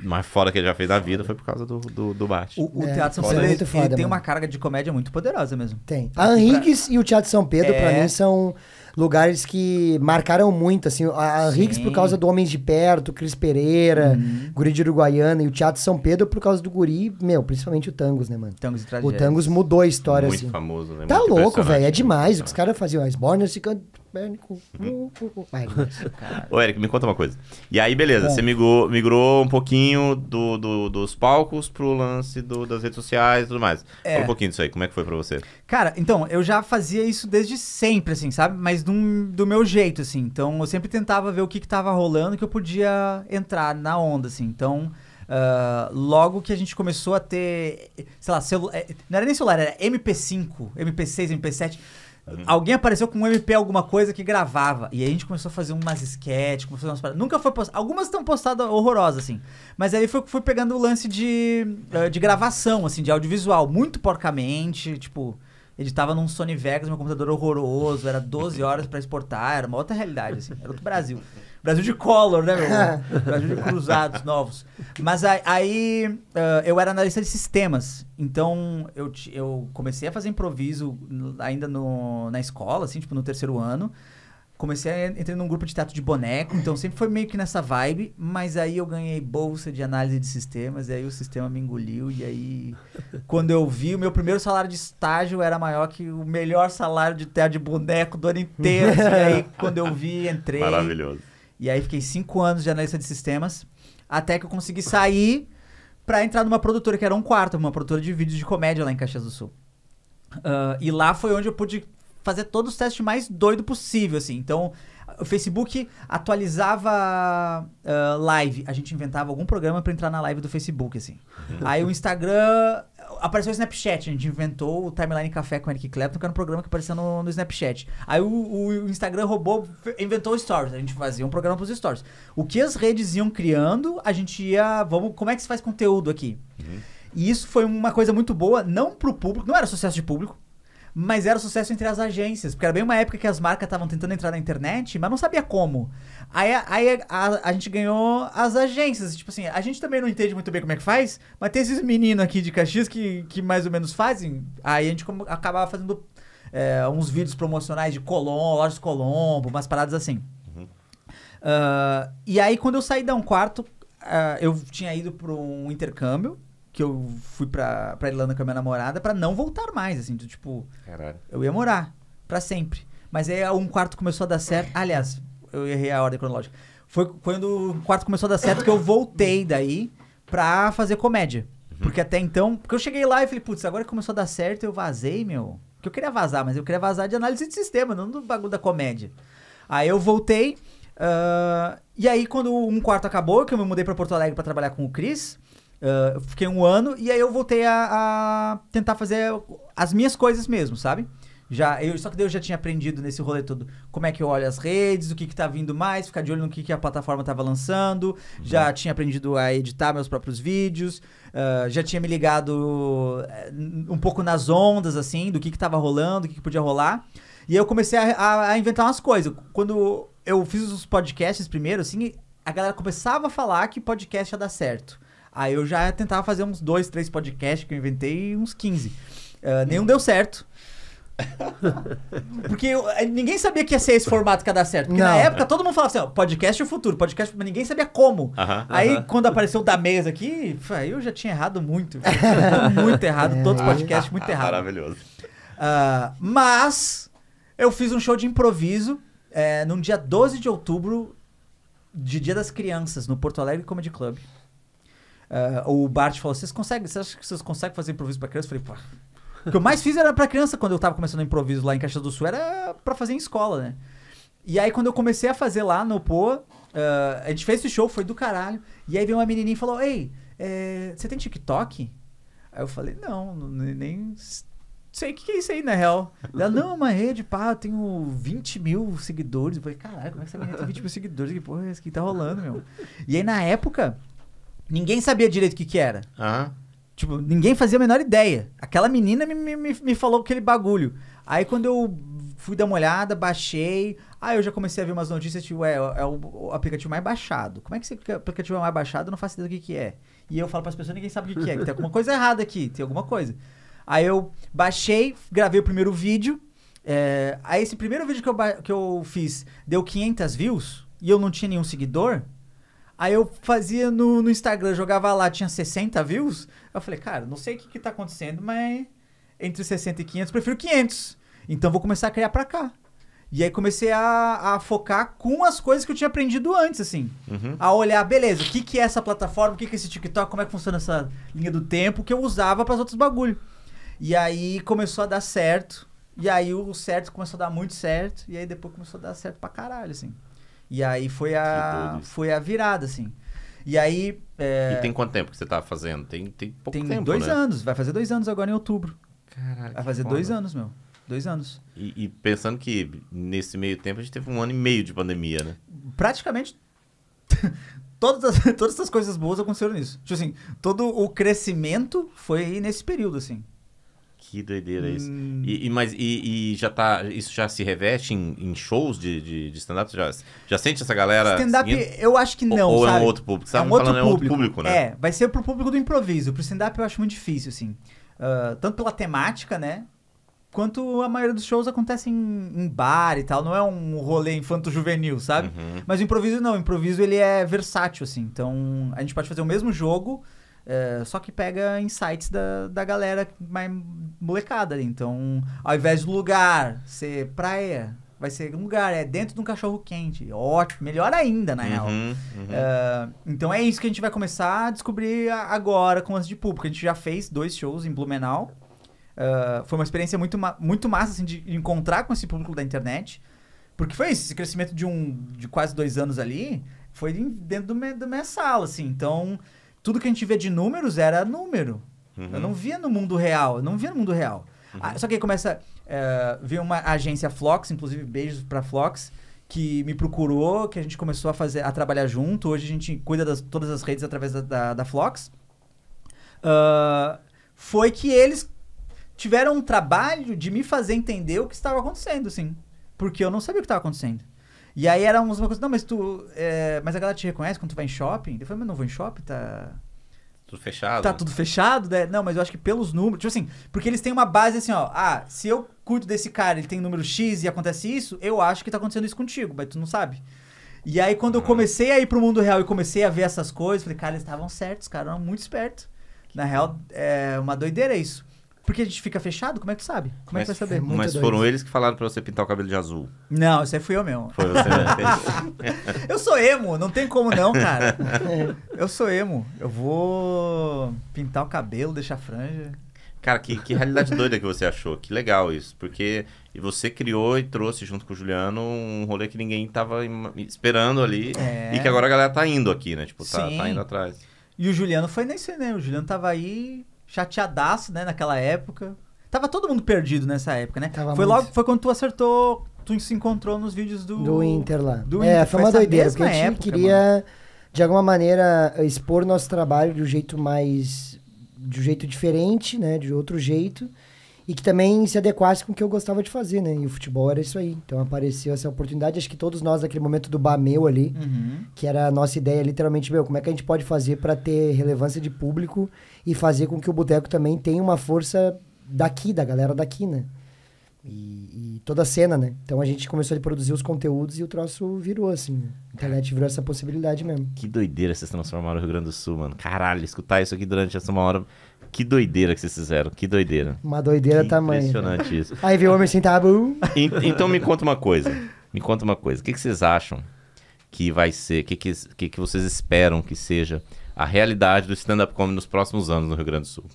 mais fora que ele já fez na vida foi por causa do, do, do Bate. O, o é, Teatro São Pedro é é foda, ele tem uma carga de comédia muito poderosa mesmo. Tem. A Henrique pra... e o Teatro São Pedro, é... pra mim, são lugares que marcaram muito, assim, a, a Riggs por causa do Homens de Perto, Cris Pereira, uhum. Guri de Uruguaiana e o Teatro São Pedro por causa do Guri, meu, principalmente o Tangos, né, mano? Tangos e O Tangos mudou a história, muito assim. Muito famoso, né? Tá muito louco, velho, é né? demais o que os ah. caras faziam. As Borners ficam pânico. Uhum. Uh, uh, uh. é Ô, Eric, me conta uma coisa. E aí, beleza, é. você migrou, migrou um pouquinho do, do, dos palcos pro lance do, das redes sociais e tudo mais. É. Fala um pouquinho disso aí, como é que foi pra você? Cara, então, eu já fazia isso desde sempre, assim, sabe? Mas num, do meu jeito, assim. Então, eu sempre tentava ver o que, que tava rolando que eu podia entrar na onda, assim. Então. Uh, logo que a gente começou a ter, sei lá, celular. Eh, não era nem celular, era MP5, MP6, MP7. Uhum. Alguém apareceu com um MP alguma coisa que gravava. E aí a gente começou a fazer umas sketches, começou a fazer umas Nunca foi postado. Algumas estão postadas horrorosas, assim. Mas aí foi, foi pegando o lance de, eh, de gravação, assim, de audiovisual. Muito porcamente, tipo... Editava num Sony Vegas, meu computador horroroso, era 12 horas para exportar, era uma outra realidade, assim, era outro Brasil. Brasil de Collor, né, meu? Brasil de cruzados novos. Mas aí uh, eu era analista de sistemas. Então eu, eu comecei a fazer improviso ainda no, na escola, assim, tipo, no terceiro ano. Comecei a entrar num grupo de teatro de boneco, então sempre foi meio que nessa vibe, mas aí eu ganhei bolsa de análise de sistemas, e aí o sistema me engoliu, e aí quando eu vi, o meu primeiro salário de estágio era maior que o melhor salário de teatro de boneco do ano inteiro, e aí quando eu vi, entrei. Maravilhoso. E aí fiquei cinco anos de analista de sistemas, até que eu consegui sair para entrar numa produtora que era um quarto, uma produtora de vídeos de comédia lá em Caxias do Sul. Uh, e lá foi onde eu pude fazer todos os testes mais doido possível, assim. Então, o Facebook atualizava uh, live. A gente inventava algum programa para entrar na live do Facebook, assim. Uhum. Aí o Instagram. Apareceu o Snapchat, a gente inventou o Timeline Café com Eric Clapton, que era um programa que aparecia no, no Snapchat. Aí o, o Instagram roubou, inventou o Stories, a gente fazia um programa pros Stories. O que as redes iam criando, a gente ia. Vamos, como é que se faz conteúdo aqui? Uhum. E isso foi uma coisa muito boa, não pro público, não era sucesso de público, mas era sucesso entre as agências. Porque era bem uma época que as marcas estavam tentando entrar na internet, mas não sabia como. Aí, aí a, a, gente ganhou as agências. Tipo assim, a gente também não entende muito bem como é que faz, mas tem esses meninos aqui de Caxias que, que mais ou menos fazem. Aí a gente como, acabava fazendo é, uns vídeos promocionais de Colombo, lojas Colombo, umas paradas assim. Uhum. Uh, e aí, quando eu saí da um quarto, uh, eu tinha ido para um intercâmbio que eu fui pra, pra Irlanda com a minha namorada para não voltar mais, assim, tipo. Caralho. Eu ia morar para sempre. Mas aí um quarto começou a dar certo. Aliás, eu errei a ordem cronológica. Foi quando o quarto começou a dar certo que eu voltei daí pra fazer comédia. Uhum. Porque até então. Porque eu cheguei lá e falei, putz, agora que começou a dar certo, eu vazei, meu. Porque eu queria vazar, mas eu queria vazar de análise de sistema, não do bagulho da comédia. Aí eu voltei. Uh, e aí, quando um quarto acabou, que eu me mudei pra Porto Alegre para trabalhar com o Cris. Uh, ah, eu fiquei um ano e aí eu voltei a, a, tentar fazer as minhas coisas mesmo, sabe? Já, eu, só que eu já tinha aprendido nesse rolê todo como é que eu olho as redes, o que, que tá vindo mais, ficar de olho no que, que a plataforma tava lançando, uhum. já tinha aprendido a editar meus próprios vídeos, uh, já tinha me ligado eh, um pouco nas ondas, assim, do que, que tava rolando, o que, que podia rolar. E aí eu comecei a, a, a inventar umas coisas. Quando eu fiz os podcasts primeiro, assim, a galera começava a falar que podcast ia dar certo. Aí eu já tentava fazer uns dois, três podcasts que eu inventei, uns 15. Uh, ah, nenhum hum. deu certo. porque eu, eh, ninguém sabia que ia ser esse formato que ia dar certo. Porque Não. na época todo mundo falava assim: ó, podcast é o futuro, podcast, mas ninguém sabia como. Uh -huh, aí uh -huh. quando apareceu o da mesa aqui, eu já tinha errado muito. muito errado, é. todos os podcasts muito ah, errado. Maravilhoso. Uh, mas eu fiz um show de improviso é, num dia 12 de outubro, de Dia das Crianças, no Porto Alegre Comedy Club. Uh, o Bart falou: Vocês conseguem? você acham que vocês conseguem fazer improviso pra criança? Eu falei, pá. O que eu mais fiz era pra criança quando eu tava começando improviso lá em Caixa do Sul, era pra fazer em escola, né? E aí, quando eu comecei a fazer lá no Pô, uh, a gente fez esse show, foi do caralho. E aí veio uma menininha e falou: Ei, é, você tem TikTok? Aí eu falei: Não, nem sei o que, que é isso aí, na real. Ela, não, é uma rede, pá, eu tenho 20 mil seguidores. Eu falei, caralho, como é que essa menina tem 20 mil seguidores? Que porra, isso é que tá rolando, meu? E aí, na época, Ninguém sabia direito o que, que era. Aham. Tipo, ninguém fazia a menor ideia. Aquela menina me, me, me falou aquele bagulho. Aí quando eu fui dar uma olhada, baixei. Aí eu já comecei a ver umas notícias, tipo, é, é o, o aplicativo mais baixado. Como é que esse aplicativo é mais baixado? Eu não faço ideia do que, que é. E eu falo para as pessoas, ninguém sabe o que, que é, que tem alguma coisa errada aqui, tem alguma coisa. Aí eu baixei, gravei o primeiro vídeo. É, aí esse primeiro vídeo que eu, que eu fiz deu 500 views e eu não tinha nenhum seguidor. Aí eu fazia no, no Instagram, jogava lá, tinha 60 views. Eu falei, cara, não sei o que, que tá acontecendo, mas entre 60 e 500, prefiro 500. Então vou começar a criar pra cá. E aí comecei a, a focar com as coisas que eu tinha aprendido antes, assim. Uhum. A olhar, beleza, o que, que é essa plataforma, o que, que é esse TikTok, como é que funciona essa linha do tempo que eu usava para os outros bagulho. E aí começou a dar certo. E aí o certo começou a dar muito certo. E aí depois começou a dar certo pra caralho, assim. E aí foi a, foi a virada, assim. E aí. É... E tem quanto tempo que você tá fazendo? Tem, tem pouco tem tempo. dois né? anos, vai fazer dois anos agora em outubro. Caralho. Vai fazer dois anos, meu. Dois anos. E, e, pensando que nesse meio tempo a gente teve um ano e meio de pandemia, né? Praticamente. todas, as, todas as coisas boas aconteceram nisso. Tipo assim, todo o crescimento foi nesse período, assim. Que doideira isso. Hum. E, e, mas, e, e, já tá, isso já se reveste em, em shows de, de, de stand-up? Já, já sente essa galera? Stand-up, eu acho que não. Ou, ou é um outro público? Você é um outro falando, público. é um outro público, né? É, vai ser pro público do improviso. Pro stand-up eu acho muito difícil, assim. Uh, tanto pela temática, né? Quanto a maioria dos shows acontece em, em bar e tal, não é um rolê infanto-juvenil, sabe? Uhum. Mas o improviso não, o improviso ele é versátil, assim. Então a gente pode fazer o mesmo jogo, é, só que pega insights da, da galera mais molecada. Então, ao invés de lugar ser praia, vai ser um lugar, é dentro de um cachorro quente. Ótimo, melhor ainda, na uhum, real. Uhum. uhum. É, então é isso que a gente vai começar a descobrir agora com as de público. A gente já fez dois shows em Blumenau. É, foi uma experiência muito, muito massa assim, de encontrar com esse público da internet. Porque foi isso, esse crescimento de, um, de quase dois anos ali foi dentro do da minha sala, assim. Então, tudo que a gente vê de números era número. Uhum. Eu não via no mundo real, eu não via no mundo real. Uhum. Ah, só que aí começa. a eh, ver uma agência Flox, inclusive beijos pra Flox, que me procurou, que a gente começou a fazer a trabalhar junto. Hoje a gente cuida de todas as redes através da, da, da Flox. Uh, foi que eles tiveram um trabalho de me fazer entender o que estava acontecendo, sim. Porque eu não sabia o que estava acontecendo. E aí era uns, uma coisa, não, mas tu. É, mas a galera te reconhece quando tu vai em shopping? Eu falei, mas não vou em shopping, tá. Tudo fechado? Tá tudo fechado, né? Não, mas eu acho que pelos números. Tipo assim, porque eles têm uma base assim, ó. Ah, se eu curto desse cara, ele tem número X e acontece isso, eu acho que tá acontecendo isso contigo, mas tu não sabe. E aí, quando eu uhum. comecei a ir pro mundo real e comecei a ver essas coisas, falei, cara, eles estavam certos, cara, eram muito espertos. Na real, é uma doideira isso. Porque a gente fica fechado? Como é que tu sabe? Como mas, é que vai saber? Mas doido. foram eles que falaram pra você pintar o cabelo de azul. Não, isso aí fui eu mesmo. Foi você eu sou emo, não tem como não, cara. Eu sou emo. Eu vou pintar o cabelo, deixar franja. Cara, que, que realidade doida que você achou. Que legal isso. Porque você criou e trouxe junto com o Juliano um rolê que ninguém tava esperando ali. É. E que agora a galera tá indo aqui, né? Tipo, tá, tá indo atrás. E o Juliano foi nesse, né? O Juliano tava aí chateadaço, né, naquela época. Tava todo mundo perdido nessa época, né? Tava foi muito. logo, foi quando tu acertou, tu se encontrou nos vídeos do... Do Inter lá. Do é, Inter. foi uma doideira, porque a gente época, queria, mano. de alguma maneira, expor nosso trabalho de um jeito mais... De um jeito diferente, né? De outro jeito e que também se adequasse com o que eu gostava de fazer, né? E o futebol era isso aí. Então apareceu essa oportunidade, acho que todos nós naquele momento do Bameu ali, uhum. que era a nossa ideia literalmente, meu, como é que a gente pode fazer para ter relevância de público e fazer com que o boteco também tenha uma força daqui, da galera daqui, né? E, e, toda a cena, né? Então a gente começou a produzir os conteúdos e o troço virou, assim. Né? A internet virou essa possibilidade mesmo. Que doideira vocês transformaram o Rio Grande do Sul, mano. Caralho, escutar isso aqui durante essa uma hora que doideira que vocês fizeram, que doideira. Uma doideira que tamanho. Impressionante né? isso. Aí veio o homem sem tabu. Então me conta uma coisa. Me conta uma coisa. O que, que vocês acham que vai ser, o que, que, que vocês esperam que seja a realidade do stand-up comedy nos próximos anos no Rio Grande do Sul?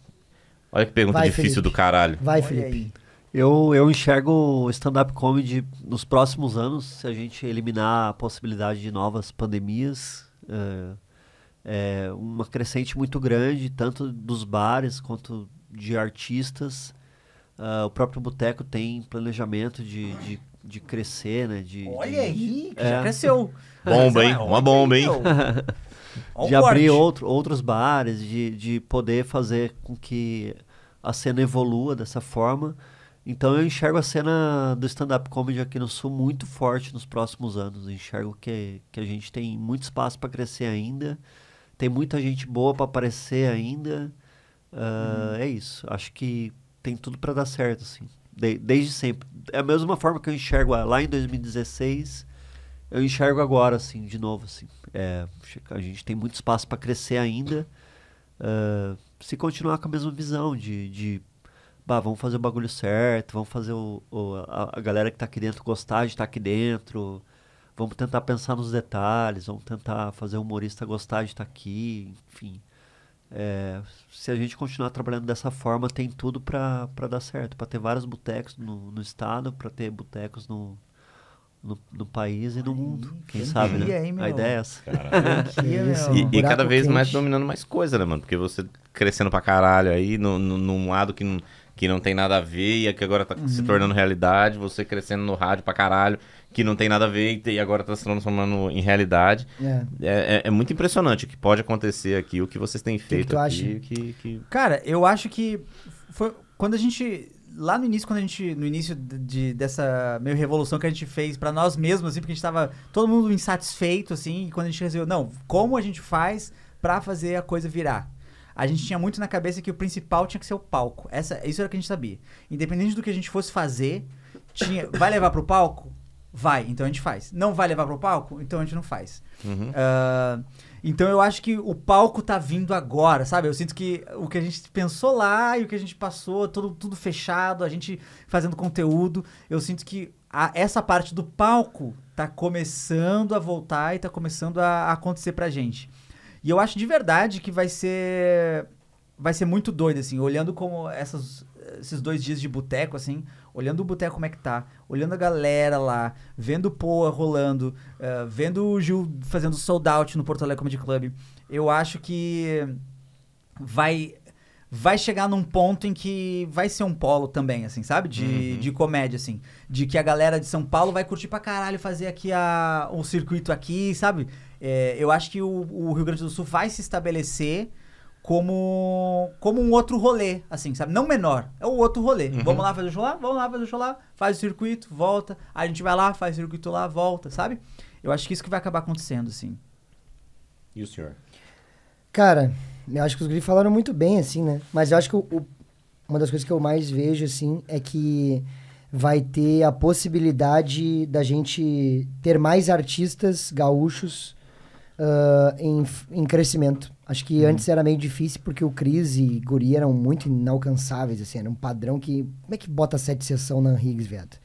Olha que pergunta vai, difícil Felipe. do caralho. Vai, Felipe. Eu, eu enxergo stand-up comedy nos próximos anos, se a gente eliminar a possibilidade de novas pandemias. Uh, é, uma crescente muito grande, tanto dos bares quanto de artistas. Uh, o próprio boteco tem planejamento de, de, de crescer, né? De, Olha de, aí, é, já cresceu. Bomba, hein? Uma bomba, hein? de abrir outro, outros bares, de, de poder fazer com que a cena evolua dessa forma. Então eu enxergo a cena do stand-up comedy aqui no Sul muito forte nos próximos anos. Eu enxergo que, que a gente tem muito espaço para crescer ainda. Tem muita gente boa para aparecer ainda. Uh, hum. É isso. Acho que tem tudo para dar certo, assim. De, desde sempre. É a mesma forma que eu enxergo lá em 2016, eu enxergo agora, assim, de novo, assim. É, a gente tem muito espaço para crescer ainda. Uh, se continuar com a mesma visão de, de bah, vamos fazer o bagulho certo, vamos fazer o, o a, a, galera que está aqui dentro gostar de estar tá aqui dentro, vamos tentar pensar nos detalhes, vamos tentar fazer o humorista gostar de estar aqui, enfim. É, se a gente continuar trabalhando dessa forma, tem tudo para dar certo, para ter vários botecos no, no estado, para ter botecos no, no, no, país e no Ai, mundo. Quem sabe, dia, né? Hein, a ideia é essa. e, e, cada vez quente. mais dominando mais coisa, né, mano? Porque você crescendo pra caralho aí, no, no, num lado que não que não tem nada a ver e é que agora tá uhum. se tornando realidade, você crescendo no rádio pra caralho, que não tem nada a ver e agora tá se transformando em realidade. Yeah. É. é, é, é, muito impressionante o que pode acontecer aqui, o que vocês têm feito que que aqui. Que, que... Cara, eu acho que foi quando a gente lá no início, quando a gente, no início de, dessa meio revolução que a gente fez para nós mesmos, assim, porque a gente tava todo mundo insatisfeito, assim, e quando a gente resolveu, não, como a gente faz para fazer a coisa virar? a gente tinha muito na cabeça que o principal tinha que ser o palco. Essa, isso era o que a gente sabia. Independente do que a gente fosse fazer, tinha, vai levar pro palco? Vai, então a gente faz. Não vai levar pro palco? Então a gente não faz. Uhum. Uh, então eu acho que o palco tá vindo agora, sabe? Eu sinto que o que a gente pensou lá e o que a gente passou, tudo, tudo fechado, a gente fazendo conteúdo, eu sinto que a, essa parte do palco tá começando a voltar e tá começando a, a acontecer pra gente. E eu acho de verdade que vai ser vai ser muito doido, assim, olhando como essas, esses dois dias de boteco, assim, olhando o boteco como é que tá, olhando a galera lá, vendo o Poa rolando, uh, vendo o Gil fazendo sold out no Porto Alegre Comedy Club, eu acho que vai vai chegar num ponto em que vai ser um polo também, assim, sabe? De, uhum. de comédia, assim. De que a galera de São Paulo vai curtir pra caralho fazer aqui a, o circuito aqui, sabe? É, eu acho que o, o, Rio Grande do Sul vai se estabelecer como como um outro rolê, assim, sabe? Não menor, é o outro rolê. Uhum. Vamos lá fazer o show lá, vamos lá fazer o show lá, faz o circuito, volta. A gente vai lá, faz o circuito lá, volta, sabe? Eu acho que isso que vai acabar acontecendo, assim. E o senhor? Cara, eu acho que os gringos falaram muito bem, assim, né? Mas eu acho que o, o, uma das coisas que eu mais vejo, assim, é que vai ter a possibilidade da gente ter mais artistas gaúchos uh, em, em crescimento. Acho que uhum. antes era meio difícil porque o Cris e Guri eram muito inalcançáveis, assim, era um padrão que... Como é que bota sete sessão na Higgs, viado?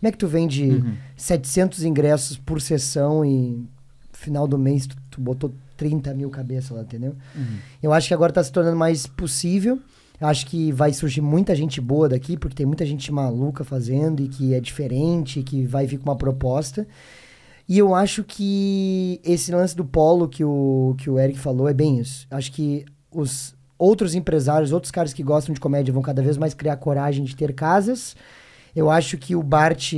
Como é que tu vende uhum. 700 ingressos por sessão e final do mês tu, tu botou 30 mil cabeças lá, entendeu? Uhum. Eu acho que agora tá se tornando mais possível. Eu acho que vai surgir muita gente boa daqui, porque tem muita gente maluca fazendo e que é diferente, que vai vir com uma proposta. E eu acho que esse lance do polo que o, que o Eric falou é bem isso. Acho que os outros empresários, outros caras que gostam de comédia vão cada vez mais criar coragem de ter casas. Eu acho que o Bart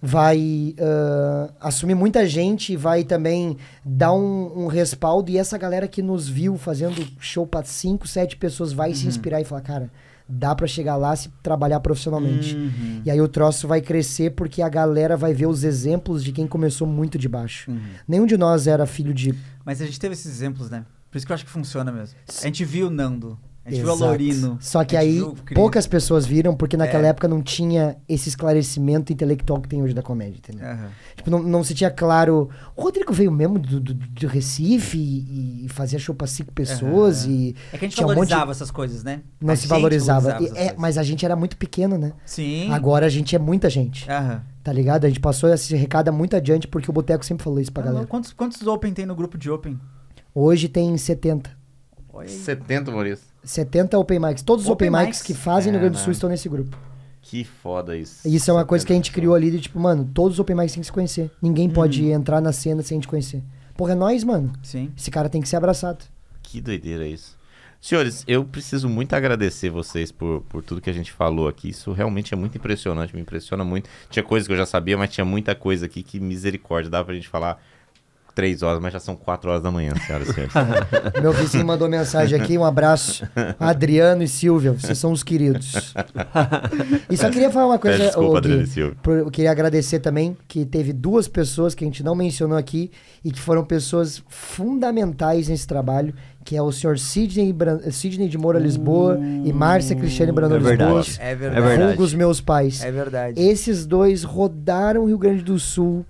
vai uh, assumir muita gente e vai também dar um, um, respaldo. E essa galera que nos viu fazendo show para cinco sete pessoas vai uhum. se inspirar e falar, cara dá para chegar lá se trabalhar profissionalmente. Uhum. E aí o troço vai crescer porque a galera vai ver os exemplos de quem começou muito de baixo. Uhum. Nenhum de nós era filho de. Mas a gente teve esses exemplos, né? Por isso que eu acho que funciona mesmo. A gente viu o Nando gente Exato. viu a Lorino. Só que aí poucas pessoas viram, porque naquela é. época não tinha esse esclarecimento intelectual que tem hoje da comédia, entendeu? Uhum. Tipo, não, não se tinha claro. O Rodrigo veio mesmo do, do, do Recife e, e, fazia show pra cinco pessoas uhum. e. É que a gente valorizava um monte... essas coisas, né? Não a se valorizava. valorizava é, mas a gente era muito pequeno, né? Sim. Agora a gente é muita gente. Uhum. Tá ligado? A gente passou esse recado muito adiante, porque o Boteco sempre falou isso pra ah, galera. Quantos, quantos Open tem no grupo de Open? Hoje tem 70. 70 Maurício. 70 open mics. Todos os open, open mics que fazem é, no Rio Grande do Sul é, estão nesse grupo. Que foda isso. Isso é uma coisa que a gente criou ali de tipo, mano, todos os open mics têm que se conhecer. Ninguém hum. pode uhum. entrar na cena sem te conhecer. Porra, é nós, mano. Sim. Esse cara tem que ser abraçado. Que doideira isso. Senhores, eu preciso muito agradecer vocês por, por tudo que a gente falou aqui. Isso realmente é muito impressionante, me impressiona muito. Tinha coisas que eu já sabia, mas tinha muita coisa aqui que misericórdia, dá pra gente falar três horas, mas já são quatro horas da manhã, senhoras e senhores. Meu vizinho mandou mensagem aqui, um abraço. Adriano e Silvia, vocês são os queridos. E só queria falar uma coisa, Desculpa, Gui, Adriano e Silvia. Eu queria agradecer também que teve duas pessoas que a gente não mencionou aqui e que foram pessoas fundamentais nesse trabalho que é o senhor Sidney, Sidney de Moura Lisboa e Márcia Cristiane Brandão é Lisboa. É verdade. É verdade. os meus pais. É verdade. Esses dois rodaram o Rio Grande do Sul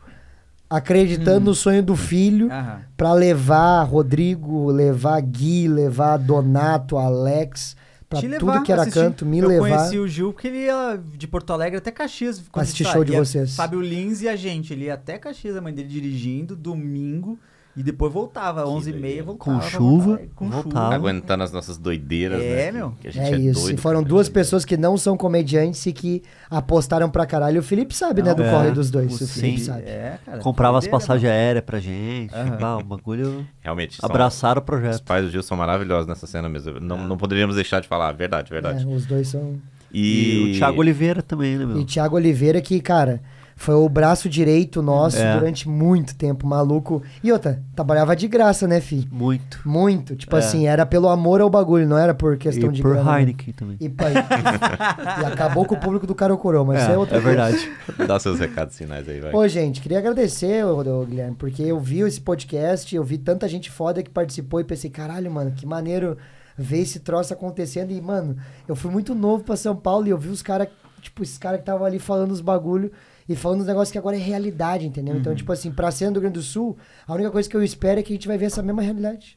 acreditando hum. no sonho do filho para levar Rodrigo, levar Gui, levar Donato, Alex pra tudo que era canto, me eu levar. Eu conheci o Gil porque ele ia de Porto Alegre até Caxias. Assistir show de vocês. Fábio Lins e a gente. Ele ia até Caxias, a mãe dele dirigindo, domingo. E depois voltava, 11h30 voltava. Com chuva, voltava, com voltava. Chuva. Aguentando as nossas doideiras, é, né? Meu. Que, que é, é, isso. e foram né? duas pessoas que não são comediantes e que apostaram pra caralho. O Felipe sabe, né, não, né? Do é, corre dos dois. O, o Felipe sim, sabe. É, cara, Comprava as passagens né? aéreas pra gente. Uhum. Pá, o bagulho. Realmente. Abraçaram o projeto. Os pais do Gil são maravilhosos nessa cena mesmo. Não, é. não poderíamos deixar de falar. Verdade, verdade. É, os dois são. E... e o Thiago Oliveira também, né, meu? E o Thiago Oliveira que, cara foi o braço direito nosso é. durante muito tempo, maluco. E outra, trabalhava de graça, né, fi? Muito. Muito. Tipo é. assim, era pelo amor ao bagulho, não era por questão e de por grana. Né? Heineken também. E, e, acabou com o público do Carocorô, mas é, isso é outra é coisa. É verdade. Dá seus recados sinais aí, vai. Ô, gente, queria agradecer, ô, ô, Guilherme, porque eu vi esse podcast, eu vi tanta gente foda que participou e pensei, caralho, mano, que maneiro ver esse troço acontecendo. E, mano, eu fui muito novo pra São Paulo e eu vi os caras, tipo, esses caras que estavam ali falando os bagulhos e falando um negócio que agora é realidade, entendeu? Então, uhum. Então, tipo assim, pra ser do Rio Grande do Sul, a única coisa que eu espero é que a gente vai ver essa mesma realidade.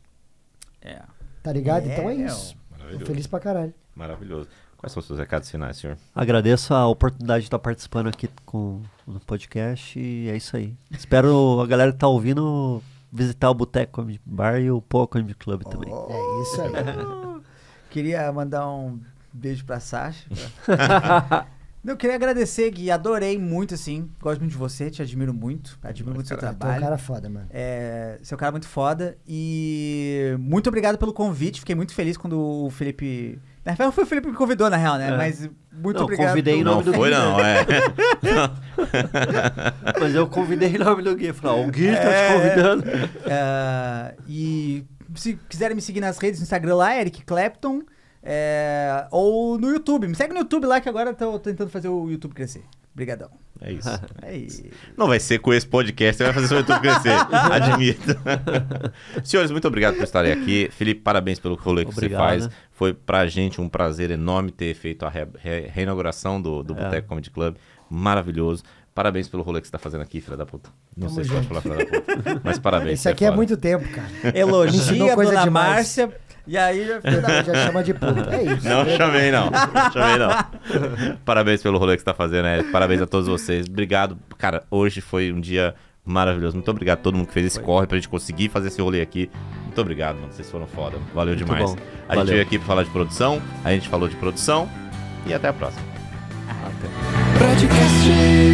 É. Tá ligado? É, então é, é isso. É, Tô feliz pra caralho. Maravilhoso. Quais são os seus recados finais, senhor? Agradeço a oportunidade de estar participando aqui com no podcast e é isso aí. Espero a galera que tá ouvindo visitar o Boteco Bar e o Poco Comedy Club também. Oh, é isso aí. Queria mandar um beijo pra Sasha. Pra... Eu queria agradecer, Gui. Adorei muito, assim. Gosto muito de você, te admiro muito. Admiro muito o seu trabalho. Você é um cara foda, mano. É, você é um cara muito foda. E muito obrigado pelo convite. Fiquei muito feliz quando o Felipe. Na real, foi o Felipe que me convidou, na real, né? É. Mas muito não, obrigado. convidei em nome né? não, do foi Gui. Não, é. Mas eu convidei em nome do Gui. Falei, ah, o Gui é, tá te é. convidando. É, e se quiserem me seguir nas redes, no Instagram lá, Eric Clapton. É, ou no YouTube. Me segue no YouTube lá que agora estou tentando fazer o YouTube crescer. Obrigadão. É isso. é isso. Não vai ser com esse podcast, você vai fazer seu YouTube crescer. Admito. Senhores, muito obrigado por estarem aqui. Felipe, parabéns pelo rolê que você faz. Né? Foi pra gente um prazer enorme ter feito a re re reinauguração do, do é. Boteco Comedy Club. Maravilhoso. Parabéns pelo rolê que você tá fazendo aqui, filha da puta. Não Tamo sei junto. se pode falar filha da puta. Mas parabéns. Isso aqui é, é muito tempo, cara. Elogia coisa dona demais. Márcia e aí já, já chama de puta. É isso. Não chamei, não. chamei, não. Parabéns pelo rolê que você tá fazendo, Eric. Né? Parabéns a todos vocês. Obrigado. Cara, hoje foi um dia maravilhoso. Muito obrigado a todo mundo que fez esse foi. corre pra gente conseguir fazer esse rolê aqui. Muito obrigado, mano. Vocês foram foda. Valeu Muito demais. Bom. A Valeu. gente veio aqui pra falar de produção, a gente falou de produção e até a próxima. Até.